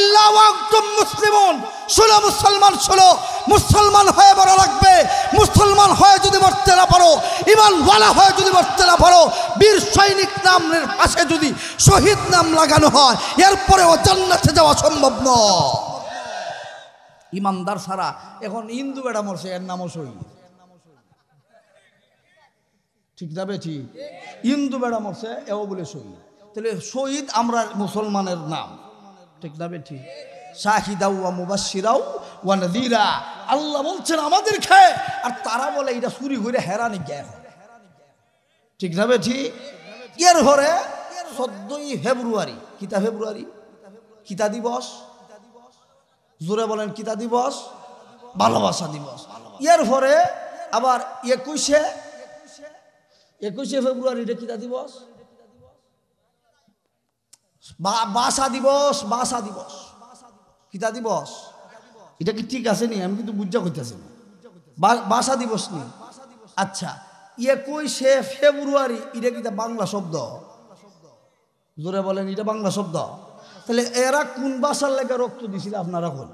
মুসলিমন শুনো মুসলমান শুনো মুসলমান হয়ে বড় লাগবে মুসলমান হয়ে যদি মরতে না পারো ইমান বলা হয়ে যদি মরতে না পারো বীর সৈনিক নামের পাশে যদি শহীদ নাম লাগানো হয় এরপরে ও জান্নাতে যাওয়া সম্ভব নয় ইমানদার সারা এখন হিন্দু বেড়া মরছে এর নামও শহীদ ঠিক যাবে ঠিক হিন্দু বেড়া মরছে এও বলে শহীদ তাহলে শহীদ আমরা মুসলমানের নাম ঠিক না বেঠি শাহিদা ওয়া মুবাসিরাও ওয়া নদীরা আল্লাহ বলছেন আমাদের খায় আর তারা বলে এটা চুরি করে হেরানি গে ঠিক না বেঠি এর ঘরে চোদ্দই ফেব্রুয়ারি কিতা ফেব্রুয়ারি কিতা দিবস জোরে বলেন কিতা দিবস ভালোবাসা দিবস এর পরে আবার একুশে একুশে ফেব্রুয়ারি এটা কিতা দিবস বাসা দিবস বাসা দিবস কিতা দিবস এটা কি ঠিক আছে নি আমি কিন্তু বুঝা করতেছি না বাসা দিবস নি আচ্ছা একুশে ফেব্রুয়ারি এটা কিতা বাংলা শব্দ জোরে বলেন এটা বাংলা শব্দ তাহলে এরা কোন বাসার লেগে রক্ত দিছিল আপনারা কোন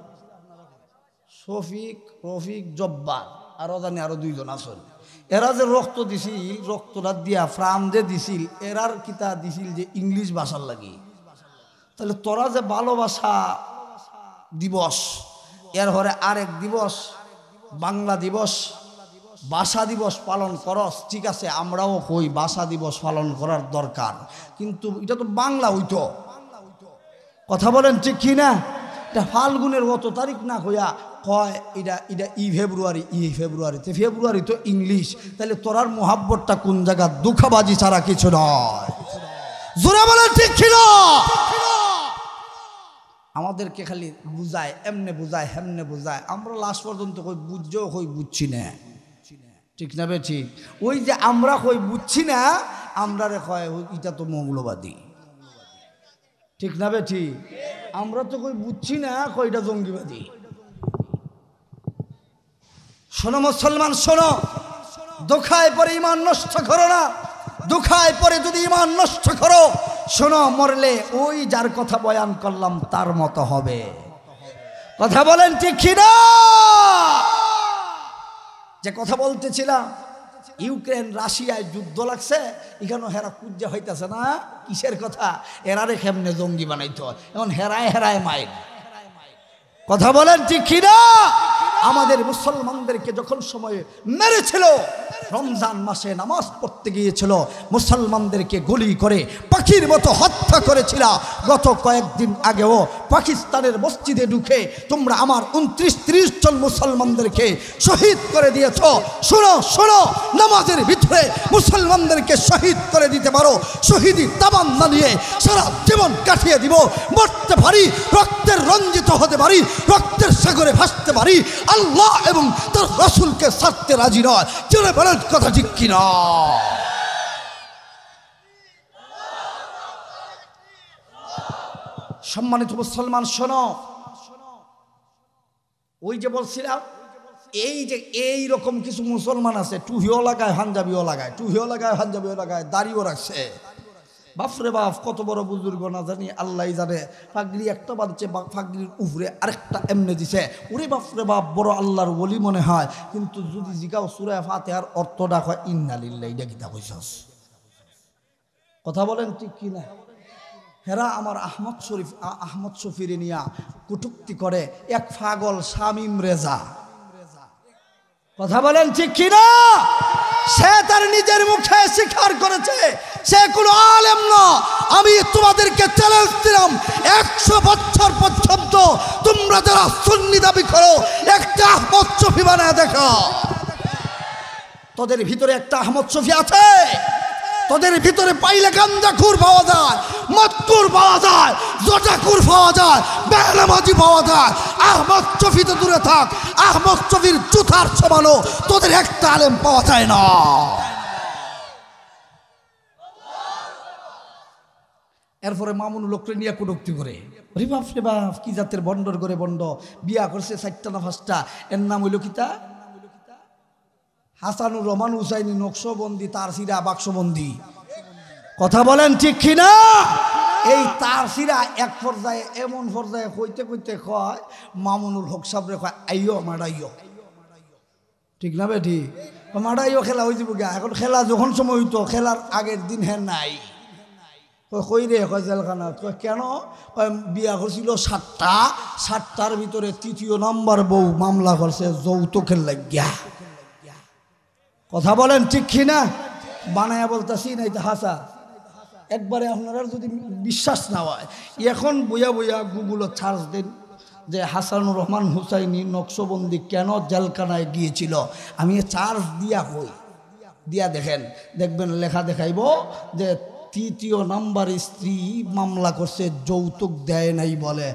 শফিক রফিক জব্বার আরও জানি আরো দুইজন আসল এরা যে রক্ত দিছিল রক্তটা দিয়া ফ্রাম যে দিছিল এরার কিতা দিছিল যে ইংলিশ বাসার লাগি তাহলে তোরা যে ভালোবাসা দিবস এর হরে আরেক দিবস বাংলা দিবস ভাষা দিবস পালন করস ঠিক আছে আমরাও কই ভাষা দিবস পালন করার দরকার কিন্তু এটা তো বাংলা হইতো কথা বলেন ঠিক কি না এটা ফাল্গুনের কত তারিখ না হইয়া কয় এটা এটা ই ফেব্রুয়ারি ই ফেব্রুয়ারিতে ফেব্রুয়ারি তো ইংলিশ তাহলে তোরার মোহাব্বতটা কোন জায়গা দুঃখাবাজি ছাড়া কিছু নয় জোরা বলেন ঠিক ছিল আমাদেরকে খালি বুঝায় এমনে বুঝায় হেমনে বুঝায় আমরা লাস্ট পর্যন্ত কই বুঝছো কই বুঝছি না ঠিক না বে ঠিক ওই যে আমরা কই বুঝছি না আমরা রে কয় এটা তো মৌলবাদী ঠিক না বে ঠিক আমরা তো কই বুঝছি না কইটা জঙ্গিবাদী শোনো মুসলমান শোনো দোখায় পরে ইমান নষ্ট করো না দুখায় পরে যদি ইমান নষ্ট করো শোনো মরলে ওই যার কথা বয়ান করলাম তার মতো হবে কথা বলেন ঠিক যে কথা বলতেছিলাম ইউক্রেন রাশিয়ায় যুদ্ধ লাগছে এখানে হেরা কুজ্জা হইতেছে না কিসের কথা এরারে কেমনে জঙ্গি বানাইতে হয় এখন হেরায় হেরায় মায়ের কথা বলেন ঠিক না আমাদের মুসলমানদেরকে যখন সময়ে মেরেছিল রমজান মাসে নামাজ পড়তে গিয়েছিল মুসলমানদেরকে গুলি করে পাখির মতো হত্যা করেছিল গত কয়েকদিন আগেও পাকিস্তানের মসজিদে ঢুকে তোমরা আমার উনত্রিশ ত্রিশ জন মুসলমানদেরকে শহীদ করে দিয়েছ শোনো শোনো নামাজের ভিতরে মুসলমানদেরকে শহীদ করে দিতে পারো শহীদি তামান না নিয়ে সারা জীবন কাটিয়ে দিব মরতে পারি রক্তের রঞ্জিত হতে পারি রক্তের সাগরে ভাসতে পারি আল্লাহ এবং তার রসুলকে সারতে রাজি নয় চলে বেড়ার কথা ঠিক কিনা সম্মানিত মুসলমান শোন ওই যে বলছিলাম এই যে এই রকম কিছু মুসলমান আছে টুহিও লাগায় হাঞ্জাবিও লাগায় টুহিও লাগায় হাঞ্জাবিও লাগায় দাড়িও রাখছে বাপরে বাপ কত বড় বুজুর্গ না জানি আল্লাহ জানে ফাগরি একটা বাঁধছে ফাগরির উপরে আরেকটা এমনি দিছে ওরে বাপরে বাপ বড় আল্লাহর বলি মনে হয় কিন্তু যদি জিগাও সুরে ফাতে আর অর্থ ডাক হয় ইন্নালিল্লা এটা কিতা কথা বলেন ঠিক কিনা হেরা আমার আহমদ শরীফ আহমদ শফির নিয়া কুটুক্তি করে এক ফাগল শামিম রেজা কথা বলেন ঠিক কিনা সে তার নিজের মুখে স্বীকার করেছে সে কোনো আলেম না আমি তোমাদেরকে চ্যালেঞ্জ দিলাম একশো বছর পর্যন্ত তোমরা যারা সুন্নি দাবি করো একটা আহমদ শফি বানায় দেখো তোদের ভিতরে একটা আহমদ শফি আছে তোদের ভিতরে পাইলে গাঞ্জাখুর পাওয়া যায় মতকুর পাওয়া যায় জটাকুর পাওয়া যায় বেলামাজি পাওয়া যায় আহমদ চফি তো দূরে থাক আহমদ চফির জুথার সমানো তোদের একটা আলেম পাওয়া যায় না এরপরে মামুন লোকরে নিয়ে কটুক্তি করে রিবাফ রিবাফ কি জাতের বন্ডর করে বন্ড বিয়া করছে চারটা না ফাঁসটা এর নাম হইল কিতা হাসানুর রহমান হুসাইনি নকশবন্দি তার সিরা বাক্সবন্দি কথা বলেন ঠিক না এই তার সিরা এক পর্যায়ে এমন পর্যায়ে কইতে কইতে কয় মামুনুল হক সাবরে কয় আইয় মারাইও ঠিক না বেঠি মারাইও খেলা হয়ে যাব এখন খেলা যখন সময় হইতো খেলার আগের দিন হ্যাঁ নাই কই রে কয় জেলখানা কয় কেন কয় বিয়া করছিল সাতটা সাতটার ভিতরে তৃতীয় নাম্বার বউ মামলা করছে যৌতুকের লাগিয়া কথা বলেন ঠিক না বানায়া বলতেছি না এটা হাসা একবারে আপনারা যদি বিশ্বাস না হয় এখন বইয়া বইয়া গুগলও চার্জ দিন যে হাসানুর রহমান হুসাইনি নকশবন্দি কেন জেলখানায় গিয়েছিল আমি চার্জ দিয়া কই দিয়া দেখেন দেখবেন লেখা দেখাইব যে তৃতীয় নাম্বার স্ত্রী মামলা করছে যৌতুক দেয় নাই বলে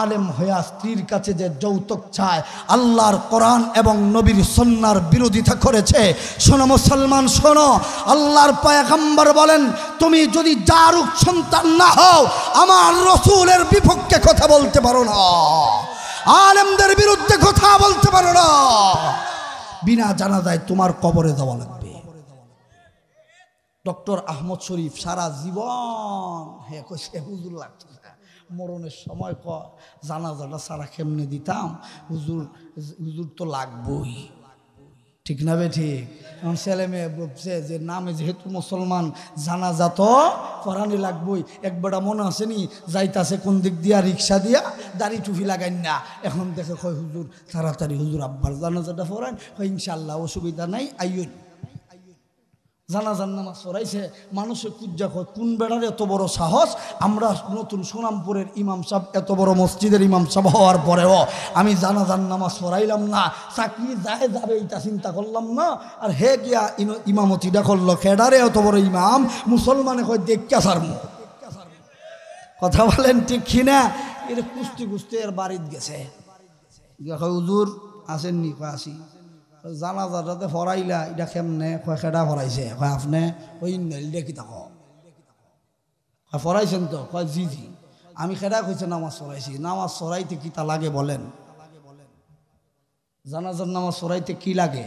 আলেম হয়া স্ত্রীর কাছে যে যৌতুক চায় আল্লাহর কোরআন এবং নবীর সন্ন্যার বিরোধিতা করেছে শোনো মুসলমান শোনো আল্লাহর পায়াকাম্বার বলেন তুমি যদি জারুক সন্তান না হও আমার রসুলের বিপক্ষে কথা বলতে পারো না আলেমদের বিরুদ্ধে কথা বলতে পারো না বিনা জানা যায় তোমার কবরে দেওয়া লাগবে ডক্টর আহমদ শরীফ সারা জীবন হ্যাঁ কইছে হুজুর লাগতো মরণের সময় ক জানাজাটা সারা কেমনে দিতাম হুজুর হুজুর তো লাগবই ঠিক না বে ঠিক এখন ছেলে মেয়ে বলছে যে নামে যেহেতু মুসলমান জানা যাত পরানি লাগবই একবারটা মনে আসেনি যাইতাছে কোন দিক দিয়া রিক্সা দিয়া দাড়ি টুপি লাগাই না এখন দেখে কয় হুজুর তাড়াতাড়ি হুজুর আব্বার জানাজাটা পড়ান ইনশাল্লাহ অসুবিধা নাই আইয় জানা নামাজ পড়াইছে মানুষে কুজ্জা কয় কোন বেড়ার এত বড় সাহস আমরা নতুন সুনামপুরের ইমাম সাহেব এত বড় মসজিদের ইমাম সাহেব হওয়ার পরেও আমি জানা নামাজ পড়াইলাম না চাকরি যায় যাবে এটা চিন্তা করলাম না আর হে গিয়া ইমামতিটা করলো খেডারে এত বড় ইমাম মুসলমানে কয় দেখা সারম কথা বলেন ঠিক না এটা কুস্তি কুস্তি এর বাড়িত গেছে উজুর আসেননি আসি জানাজাটাতে ফরাইলা এটা কেমনে কয় খেডা ফরাইছে কয় আপনি ওই নেলডে কি তাক কয় ফরাইছেন তো কয় জি জি আমি খেডা কইছে নামাজ সরাইছি নামাজ সরাইতে কি তা লাগে বলেন জানাজার নামাজ সরাইতে কি লাগে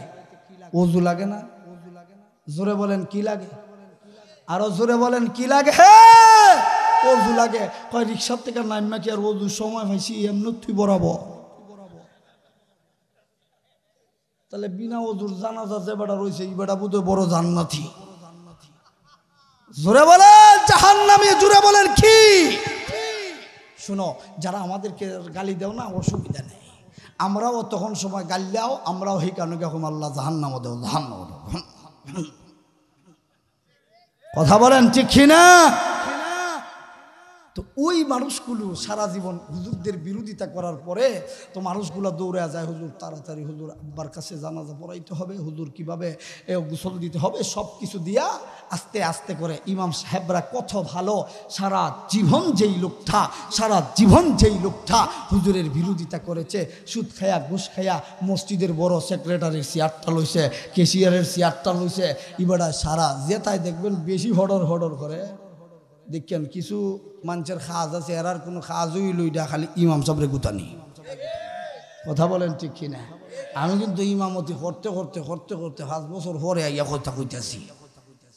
অজু লাগে না জোরে বলেন কি লাগে আরো জোরে বলেন কি লাগে অজু লাগে কয় রিক্সার থেকে নামমা কি আর অজু সময় পাইছি এমনি তুই বরাবর তাহলে বিনা অজুর জানাজা যে বেটা রয়েছে এই বেটা বুধ বড় জান্নাতি জোরে বলেন জাহান নামে জোরে বলেন কি শোনো যারা আমাদেরকে গালি দেও না অসুবিধা নেই আমরাও তখন সময় গালি দাও আমরাও সেই কারণে কখন আল্লাহ জাহান নাম দেও জাহান নাম দেও কথা বলেন ঠিক না তো ওই মানুষগুলো সারা জীবন হুজুরদের বিরোধিতা করার পরে তো মানুষগুলো দৌড়ে যায় হুজুর তাড়াতাড়ি হুজুর আব্বার কাছে জানাজা পড়াইতে হবে হুজুর কীভাবে গোসল দিতে হবে সব কিছু দিয়া আস্তে আস্তে করে ইমাম সাহেবরা কত ভালো সারা জীবন যেই লোকটা সারা জীবন যেই লোকটা হুজুরের বিরোধিতা করেছে সুদ খায়া ঘুষ খায়া মসজিদের বড় সেক্রেটারির চেয়ারটা লইছে কেশিয়ারের চেয়ারটা লইছে এবারে সারা যেতায় দেখবেন বেশি হডর হডর করে দেখছেন কিছু মানুষের খাজ আছে এরার কোনো খাজই লইডা খালি ইমাম সাবরে গুতানি কথা বলেন ঠিক কিনা আমি কিন্তু ইমামতি করতে করতে করতে করতে পাঁচ বছর পরে আইয়া কথা কইতেছি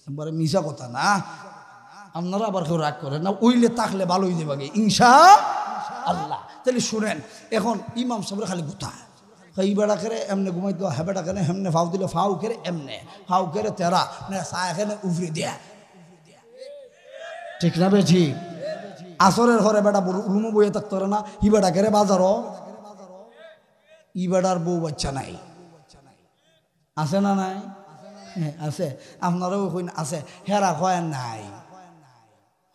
একবারে মিশা কথা না আপনারা আবার কেউ রাগ করেন না ওইলে তাকলে ভালো হয়ে যাবে ইংসা আল্লাহ তাহলে শুনেন এখন ইমাম সবরে খালি গুতা এই বেড়া করে এমনি ঘুমাই তো হ্যাঁ বেড়া করে হেমনে ফাউ দিলে ফাউ করে এমনে ফাউ করে তেরা সায়া খেনে উফরি দেয়া ঠিক না বেঠি আসরের ঘরে বেটা রুমো বইয়ে থাকতো না ই বেটা কেরে বাজারও ই বেটার বউ বাচ্চা নাই আছে না নাই হ্যাঁ, আছে আপনারও আছে হেরা খয় নাই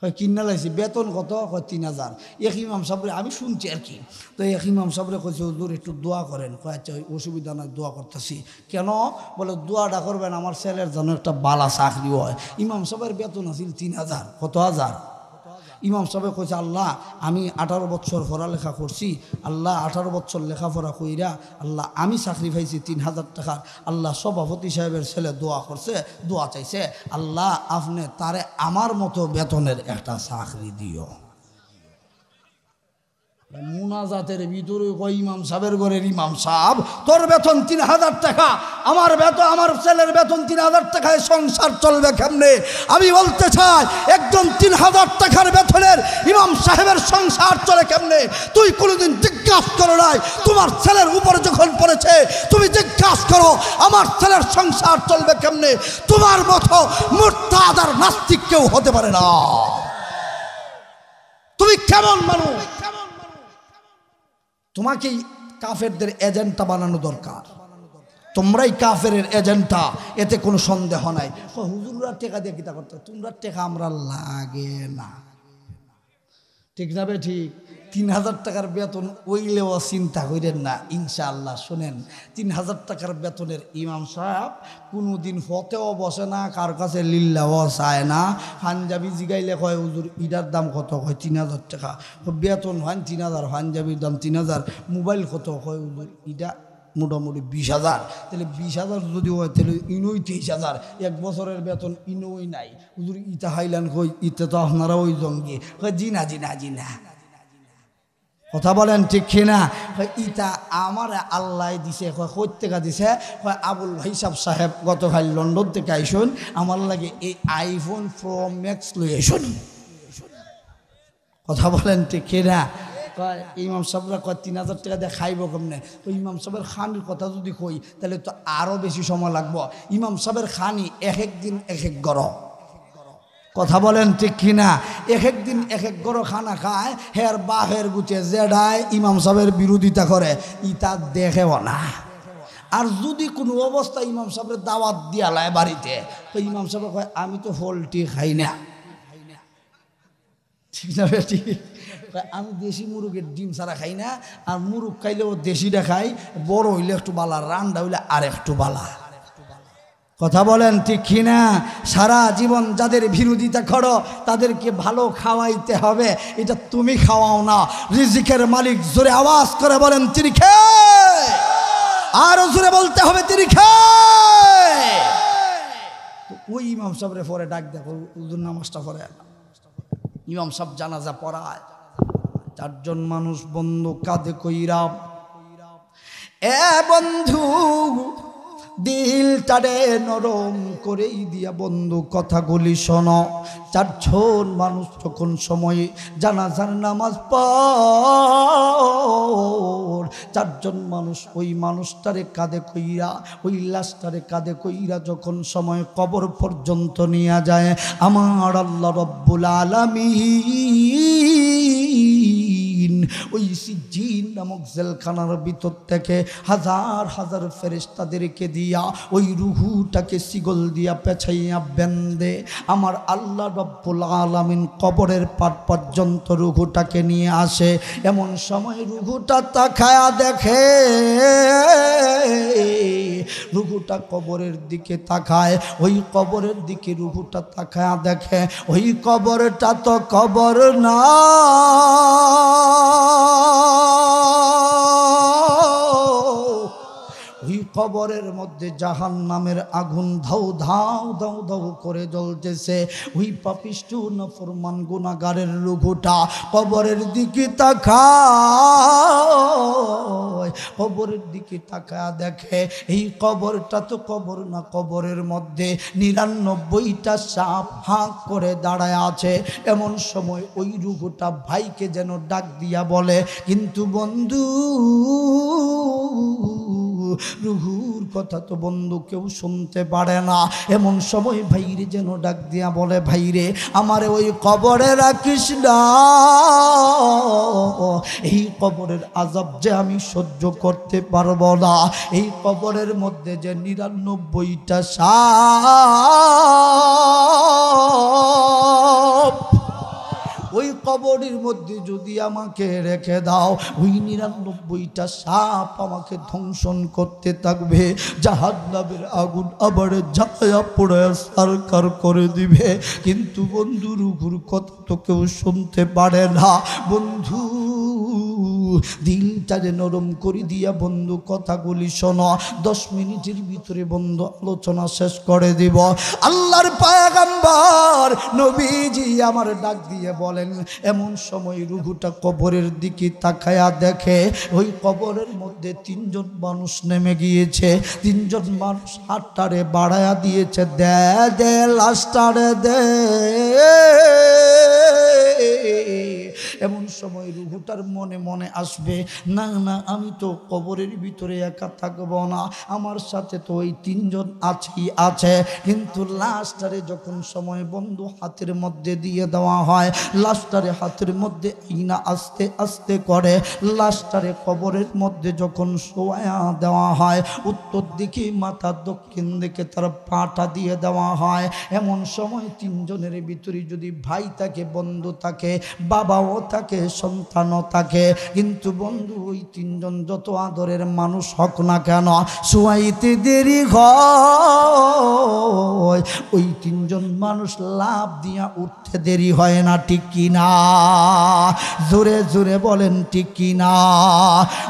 হয় কিনা লাগছে বেতন কত হয় তিন হাজার একই ইমাম সাবরে আমি শুনছি আর কি তো এক ইমাম সাবরে কইছে হুজুর একটু দোয়া করেন আচ্ছা, ওই অসুবিধা নয় দোয়া করতেছি কেন বলে দোয়াটা করবেন আমার ছেলের যেন একটা বালা চাকরি হয় ইমাম সাহেবের বেতন আছিল তিন হাজার কত হাজার ইমাম সাহেব কইছে আল্লাহ আমি আঠারো বছর পড়ালেখা করছি আল্লাহ আঠারো বছর লেখাপড়া কইরা আল্লাহ আমি চাকরি পাইছি তিন হাজার টাকার আল্লাহ সভাপতি সাহেবের ছেলে দোয়া করছে দোয়া চাইছে আল্লাহ আপনি তারে আমার মতো বেতনের একটা চাকরি দিও মুনাজাতের ভিতরে কই ইমাম সাহের ঘরের ইমাম সাহেব তোর বেতন তিন হাজার টাকা আমার বেতন আমার ছেলের বেতন তিন হাজার টাকায় সংসার চলবে কেমনে আমি বলতে চাই একদম তিন হাজার টাকার বেতনের ইমাম সাহেবের সংসার চলে কেমনে তুই কোনোদিন জিজ্ঞাসা করো নাই তোমার ছেলের উপরে যখন পড়েছে তুমি জিজ্ঞাসা করো আমার ছেলের সংসার চলবে কেমনে তোমার মতো মোর্তাদার নাস্তিক কেউ হতে পারে না তুমি কেমন মানুষ তোমাকেই কাফেরদের এজেন্টটা বানানো দরকার তোমরাই কাফের এজেন্টটা এতে কোনো সন্দেহ নাই হুজুররা টেকা দিয়ে কিতা করতে তোমরা টেকা আমরা লাগে না ঠিক না ঠিক তিন হাজার টাকার বেতন ওইলেও চিন্তা করেন না ইনশাআল্লাহ শোনেন তিন হাজার টাকার বেতনের ইমাম সাহেব কোনো দিন হতেও বসে না কার কাছে লিল্লাও চায় না পাঞ্জাবি জিগাইলে কয় হুজুর ইডার দাম কত হয় তিন হাজার টাকা বেতন হয় তিন হাজার পাঞ্জাবির দাম তিন হাজার মোবাইল কত হয় হুজুর ইডা মোটামুটি বিশ হাজার তাহলে বিশ হাজার যদি হয় তাহলে ইনোই তেইশ হাজার এক বছরের বেতন ইনোই নাই হুজুর ইতা হাইলান কই ইতে তো আপনারা ওই জঙ্গি জিনা জিনা জিনা কথা বলেন ঠিক কিনা ইটা আমার আল্লাহ দিছে কয় দিছে কয় আবুল ভাইসাব সাহেব গতকাল লন্ডন থেকে আইসুন আমার লাগে এই আইফোন প্রো ম্যাক্স লই আইসুন কথা বলেন ঠিক কিনা ইমাম সাহেবরা কয় তিন হাজার টাকা দিয়ে খাইব কেমনে তো ইমাম সাহেবের খানির কথা যদি কই তাহলে তো আরও বেশি সময় লাগবো ইমাম সাহেবের খানি এক একদিন দিন এক এক গরম কথা বলেন ঠিক কিনা এক এক দিন এক এক গরো খানা খায় হের বাহের গুচে জেডায় ইমাম সাহেবের বিরোধিতা করে ইতা দেখেও না আর যদি কোনো অবস্থা ইমাম সাহেবের দাওয়াত দিয়া লায় বাড়িতে তো ইমাম সাহেব কয় আমি তো ফলটি খাই না ঠিক না বেটি আমি দেশি মুরুগের ডিম ছাড়া খাই না আর মুরগ খাইলেও দেশিটা খাই বড় হইলে একটু বালা রান্ডা হইলে আর একটু বালা কথা বলেন ঠিক কিনা সারা জীবন যাদের বিরোধিতা করো তাদেরকে ভালো খাওয়াইতে হবে এটা তুমি খাওয়াও না রিজিকের মালিক জোরে আওয়াজ করে বলেন তিনি খেয়ে আরও জোরে বলতে হবে তিনি খেয়ে ওই ইমাম সাহেবের পরে ডাক দেখো উদুর নামাজটা পরে ইমাম সাহেব জানাজা পড়ায় চারজন মানুষ বন্ধু কাঁধে কইরাম এ বন্ধু দিলটারে নরম করেই দিয়া বন্ধু কথাগুলি শোনো চারজন মানুষ যখন সময়ে জানাজার নামাজ পর চারজন মানুষ ওই মানুষটারে কাঁদে কইরা ওই লাশটারে কাঁদে কইরা যখন সময় কবর পর্যন্ত নিয়ে যায় আমার আল্লাহ রব্বুল আলমী জিন ওই জিন নামক জেলখানার ভিতর থেকে হাজার হাজার ফেরেস্তাদেরকে দিয়া ওই রুহুটাকে সিগল দিয়া পেছাইয়া বেন্দে আমার আল্লাহ রব্বুল আলমিন কবরের পাট পর্যন্ত রুহুটাকে নিয়ে আসে এমন সময় রুহুটা তাকায়া দেখে রুহুটা কবরের দিকে তাকায় ওই কবরের দিকে রুহুটা তাকায়া দেখে ওই কবরটা তো কবর না কবরের মধ্যে জাহান নামের আগুন ধাউ ধাউ ধাউ ধাউ করে জ্বলতেছে ওই পাপিষ্ট নফরমান গুণাগারের লুঘুটা কবরের দিকে তাকায় কবরের দিকে তাকা দেখে এই কবরটা তো কবর না কবরের মধ্যে নিরানব্বইটা সাপ হাঁক করে দাঁড়ায় আছে এমন সময় ওই রুঘুটা ভাইকে যেন ডাক দিয়া বলে কিন্তু বন্ধু রুহুর কথা তো বন্ধু কেউ শুনতে পারে না এমন সময় ভাইরে যেন ডাক দিয়া বলে ভাইরে আমার ওই কবরে রাখিস না এই কবরের আজাব যে আমি সহ্য করতে পারবো না এই কবরের মধ্যে যে নিরানব্বইটা সা কবরের মধ্যে যদি আমাকে রেখে দাও ওই নিরানব্বইটা সাপ আমাকে ধ্বংসন করতে থাকবে জাহাজ আগুন আবার ঝাঁয়া পড়ে সরকার করে দিবে কিন্তু বন্ধুর উপর কথা তো কেউ শুনতে পারে না বন্ধু যে নরম করে দিয়া বন্ধু কথাগুলি শোনো দশ মিনিটের ভিতরে বন্ধু আলোচনা শেষ করে দিব আল্লাহর পায়াগাম্বার নবীজি আমার ডাক দিয়ে বলেন এমন সময় রুহুটা কবরের দিকে তাকায়া দেখে ওই কবরের মধ্যে তিনজন মানুষ নেমে গিয়েছে তিনজন মানুষ হাটটারে বাড়ায়া দিয়েছে দে দে লাস্টারে দে এমন সময় রুহুটার মনে মনে আসবে না না আমি তো কবরের ভিতরে একা থাকব না আমার সাথে তো ওই তিনজন আছি আছে কিন্তু লাস্টারে যখন সময় বন্ধু হাতের মধ্যে দিয়ে দেওয়া হয় লাস্টারে হাতের মধ্যে ইনা আস্তে আস্তে করে লাস্টারে কবরের মধ্যে যখন সোয়া দেওয়া হয় উত্তর দিকে মাথা দক্ষিণ দিকে তার পাটা দিয়ে দেওয়া হয় এমন সময় তিনজনের ভিতরে যদি ভাই থাকে বন্ধু থাকে বাবাও থাকে থাকে সন্তানও থাকে কিন্তু বন্ধু ওই তিনজন যত আদরের মানুষ হক না কেন শুয়াইতে দেরি হয় ওই তিনজন মানুষ লাভ দিয়া উঠতে দেরি হয় না ঠিক কিনা জোরে জোরে বলেন ঠিক কিনা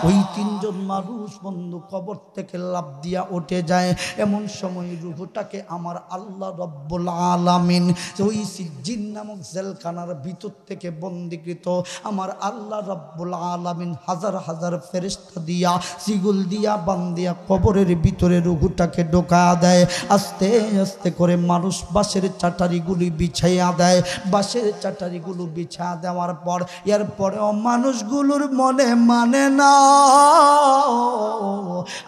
ওই তিনজন মানুষ বন্ধু কবর থেকে লাভ দিয়া উঠে যায় এমন সময় রুহুটাকে আমার আল্লাহ রব্বুল আলামিন ওই সিজ্জিন নামক জেলখানার ভিতর থেকে বন্দিকৃত আমার আল্লাহ রব্বুল আলমিন হাজার হাজার ফেরিস্তা দিয়া সিগুল দিয়া বান দিয়া কবরের ভিতরে রঘুটাকে ঢোকা দেয় আস্তে আস্তে করে মানুষ বাঁশের চাটারিগুলি বিছাইয়া দেয় বাঁশের চাটারিগুলো বিছা দেওয়ার পর এরপরেও মানুষগুলোর মনে মানে না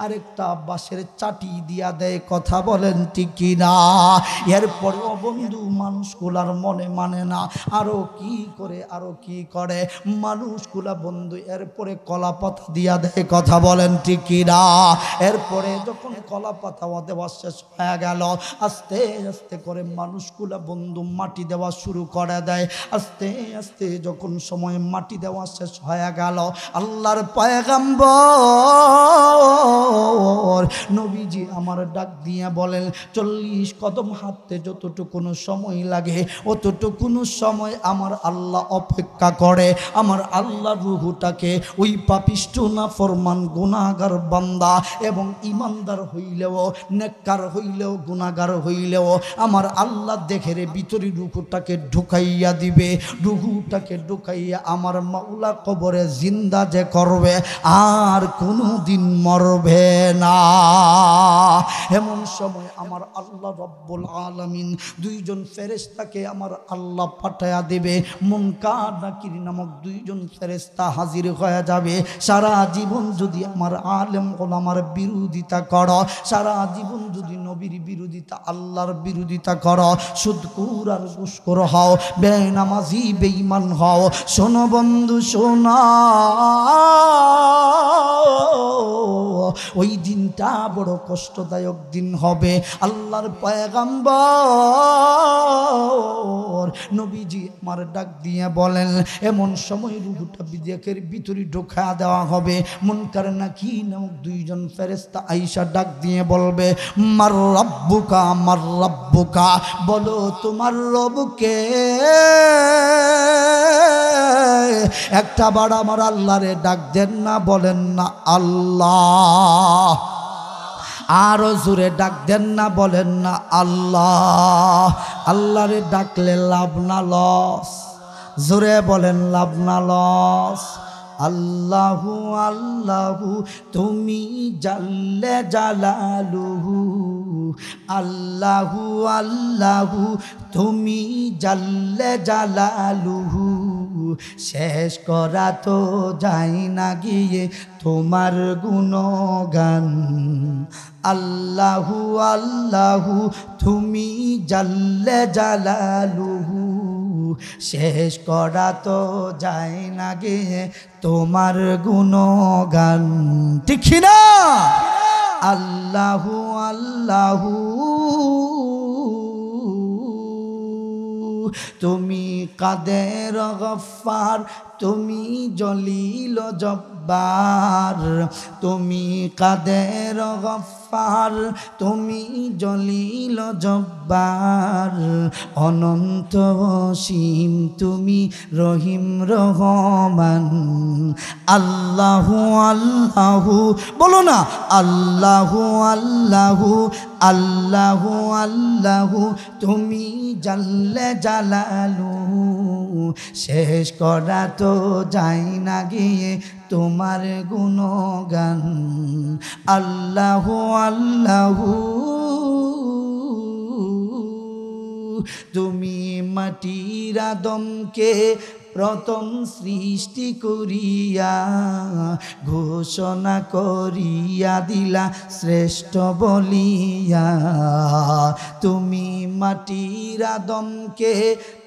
আরেকটা বাঁশের চাটি দিয়া দেয় কথা বলেন ঠিকই না এরপরেও বন্ধু মানুষগুলার মনে মানে না আরও কি করে আরও কি করে দেয় মানুষগুলা বন্ধু এরপরে কলা পাতা দিয়া দেয় কথা বলেন টিকিরা এরপরে যখন কলা পাতা দেওয়া শেষ হয়ে গেল আস্তে আস্তে করে মানুষগুলা বন্ধু মাটি দেওয়া শুরু করে দেয় আস্তে আস্তে যখন সময় মাটি দেওয়া শেষ হয়ে গেল আল্লাহর পয়গাম্বর নবীজি আমার ডাক দিয়ে বলেন চল্লিশ কদম হাঁটতে যতটুকুন সময় লাগে অতটুকুন সময় আমার আল্লাহ অপেক্ষা করে আমার আল্লাহ রুহুটাকে ওই পাপিষ্ট না ফরমান গুণাগার বান্দা এবং ইমানদার হইলেও নেককার হইলেও গুণাগার হইলেও আমার আল্লাহ রে ভিতরে রুহুটাকে ঢুকাইয়া দিবে রুহুটাকে ঢুকাইয়া আমার মাওলা কবরে জিন্দা যে করবে আর কোনো দিন মরবে না এমন সময় আমার আল্লাহ রব্বুল আলমিন দুইজন ফেরেস্তাকে আমার আল্লাহ পাঠাইয়া দেবে মুনকা নাকির নাম নামক দুইজন ফেরেস্তা হাজির হয়ে যাবে সারা জীবন যদি আমার আলেম ওলামার বিরোধিতা কর সারা জীবন যদি নবীর বিরোধিতা আল্লাহর বিরোধিতা কর সুদকুর আর গুসকর হও বেনামাজি বেঈমান হও শোনো বন্ধু শোনা ওই দিনটা বড় কষ্টদায়ক দিন হবে আল্লাহর পয়গাম্ব নবীজি আমার ডাক দিয়ে বলেন এমন সময় রুহুটা বিদেকের ভিতরে ঢোকা দেওয়া হবে মন মনকার নাকি নামক দুইজন ফেরেস্তা আইসা ডাক দিয়ে বলবে মার রব্বুকা মার রব্বুকা বলো তোমার রবুকে একটা বাড়া আমার আল্লাহরে ডাক দেন না বলেন না আল্লাহ আল্লাহ আরো জোরে ডাক দেন না বলেন না আল্লাহ আল্লাহরে ডাকলে লাভ না লস জোরে বলেন লাভ না লস আল্লাহু আল্লাহু তুমি জাল্লে জালালুহু আল্লাহু আল্লাহু তুমি জাল্লে জালালুহু শেষ করা তো যাই না গিয়ে তোমার গুণগান আল্লাহু আল্লাহু তুমি জাল্লে জালালুহু শেষ করা তো যায় না গে তোমার গুণগান ঠিক না আল্লাহু আল্লাহু তুমি কাদের গফার তুমি জলিল জব্ব জব্বার তুমি কাদের গফ গফার তুমি জলিল জব্বার অনন্ত সীম তুমি রহিম রহমান আল্লাহু আল্লাহু বলো না আল্লাহু আল্লাহু আল্লাহু আল্লাহু তুমি জাল্লে জালালু শেষ করা তো যাই না গিয়ে তোমার গুণগান আল্লাহু আল্লাহু তুমি মাটির আদমকে প্রথম সৃষ্টি করিয়া ঘোষণা করিয়া দিলা শ্রেষ্ঠ বলিয়া তুমি মাটির আদমকে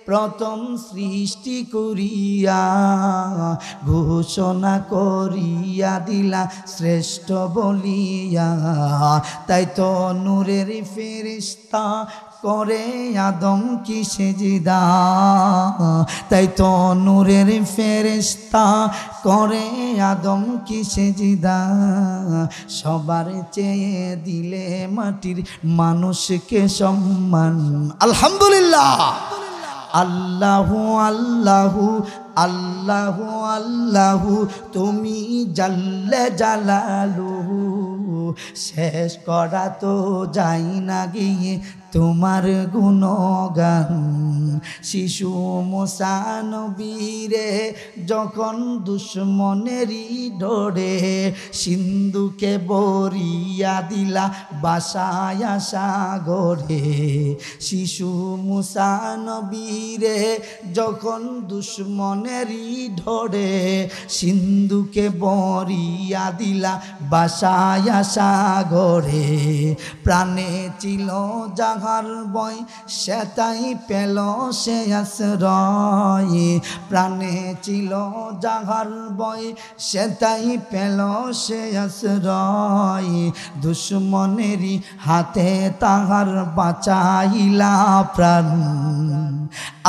প্রথম সৃষ্টি করিয়া ঘোষণা করিয়া দিলা শ্রেষ্ঠ বলিয়া তাই তো নূরের ফেরিস্তা করে আদম কি সেজিদা তাই তো নূরের ফেরিস্তা করে আদম কি সেজিদা সবার চেয়ে দিলে মাটির মানুষকে সম্মান আলহামদুলিল্লাহ আল্লাহু আল্লাহু আল্লাহু আল্লাহু তুমি জাল্লে জালালু শেষ করা তো যাই না গিয়ে তোমার গুণগান শিশু মোসানবীরে যখন দুশ্মনেরই ডোরে সিন্ধুকে বরিয়া দিলা বাসায় আসা গড়ে শিশু মুসানবীরে যখন দুশ্মনেরই ঢোরে সিন্ধুকে বরিয়া দিলা বাসায় আসা গড়ে প্রাণে ছিল জাগ তাহার বয় সেতাই পেল সে আশ্রয় প্রাণে ছিল যাহার বয় সেতাই পেল সে আশ্রয় দুশ্মনেরই হাতে তাহার বাঁচাইলা প্রাণ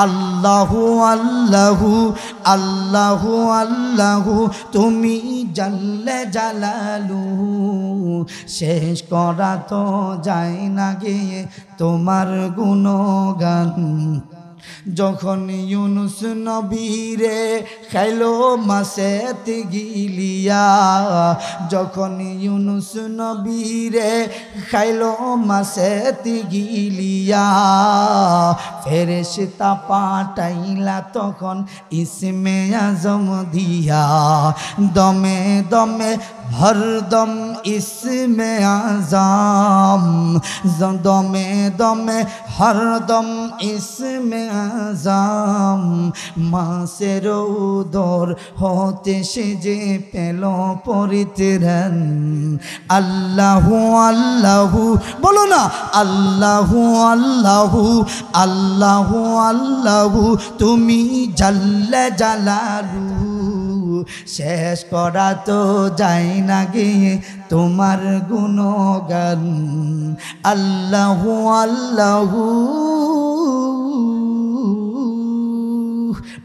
আল্লাহু আল্লাহু আল্লাহু আল্লাহু তুমি জাল্লে জালালু শেষ করা তো যায় না গিয়ে তোমার গুণগান যখন ইউনুস নবীরে খাইল মাসে গিলিয়া যখন ইউনুস নবীরে খাইলো মাসে গিলিয়া ফেরেশতা পাটাইলা তখন ইসমে আজম দিয়া দমে দমে হরদম ইসমে আজাম দমে দমে হরদম ইসমে আজাম মাসে রৌদর হতে সে যে পেল পরিতেরান আল্লাহ আল্লাহু বলো না আল্লাহ আল্লাহু আল্লাহ আল্লাহু তুমি জাল্লা জালারু শেষ করা তো যাই না গিয়ে তোমার গুণগান আল্লাহু আল্লাহু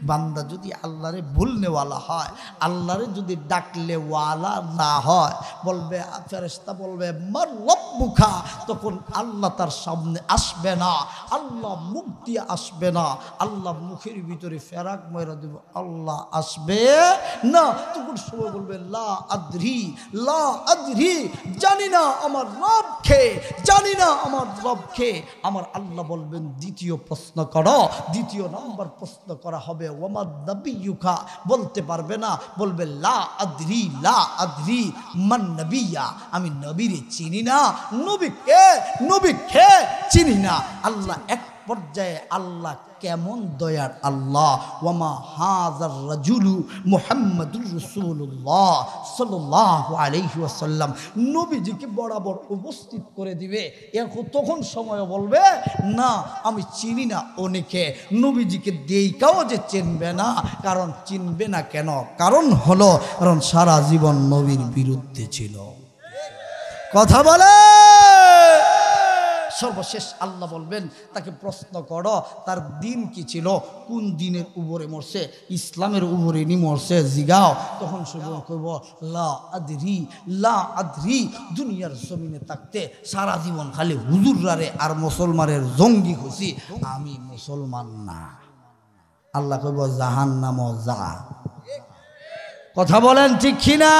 বান্দা যদি আল্লাহরে ভুলনেওয়ালা হয় আল্লাহরে যদি ডাকলেওয়ালা না হয় বলবে ফেরেস্তা বলবে মার মুখা তখন আল্লাহ তার সামনে আসবে না আল্লাহ মুখ দিয়ে আসবে না আল্লাহ মুখের ভিতরে ফেরাক ময়রা দেব আল্লাহ আসবে না তখন সবাই বলবে লা আদ্রি লা আদ্রি জানি না আমার রব খেয়ে জানি না আমার রব খেয়ে আমার আল্লাহ বলবেন দ্বিতীয় প্রশ্ন করো দ্বিতীয় নম্বর প্রশ্ন করা হবে ওমা নবিউকা বলতে পারবে না বলবে লা আদ্রি লা আদ্রি মান নবিয়া আমি নবীরে চিনি না নবী কে নবী খে চিনি না আল্লাহ এক পর্যায়ে আল্লাহ কেমন দয়ার আল্লাহ ওয়ামা হাজার রাজুলু মোহাম্মদুর রসুল্লাহ সাল্লাহ আলহিহাসাল্লাম নবীজিকে বরাবর উপস্থিত করে দিবে এ তখন সময় বলবে না আমি চিনি না অনেকে নবীজিকে দেইকাও যে চিনবে না কারণ চিনবে না কেন কারণ হলো কারণ সারা জীবন নবীর বিরুদ্ধে ছিল কথা বলে সর্বশেষ আল্লাহ বলবেন তাকে প্রশ্ন কর তার দিন কি ছিল কোন দিনের উপরে মরছে ইসলামের উপরে নি মরছে জিগাও তখন সে কইব লা আদরি লা আদরি দুনিয়ার জমিনে থাকতে সারা জীবন খালি হুজুরারে আর মুসলমানের জঙ্গি খুশি আমি মুসলমান না আল্লাহ কইব জাহান নাম যা কথা বলেন ঠিক কিনা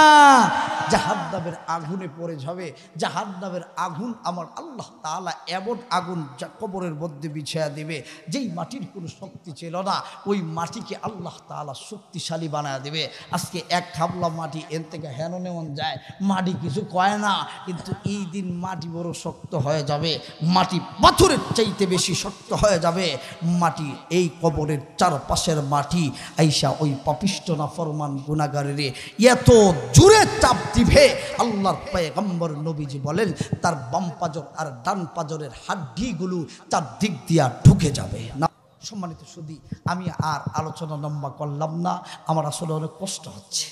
জাহান্নামের আগুনে পড়ে যাবে জাহান্নামের আগুন আমার আল্লাহ তালা এমন আগুন যা কবরের মধ্যে বিছায়া দেবে যেই মাটির কোনো শক্তি ছিল না ওই মাটিকে আল্লাহ তালা শক্তিশালী বানায় দেবে আজকে এক খাবলা মাটি এর থেকে হেন নেওয়ান যায় মাটি কিছু কয় না কিন্তু এই দিন মাটি বড় শক্ত হয়ে যাবে মাটি পাথরের চাইতে বেশি শক্ত হয়ে যাবে মাটি এই কবরের চারপাশের মাটি আইসা ওই পাপিষ্ট না ফরমান গুণাগারের রে এত জুড়ে চাপ দিবে আল্লাহর পেগম্বর নবীজি বলেন তার বাম পাজর আর ডান পাজরের হাড্ডিগুলো তার দিক দিয়া ঢুকে যাবে না সম্মানিত সুদী আমি আর আলোচনা লম্বা করলাম না আমার আসলে অনেক কষ্ট হচ্ছে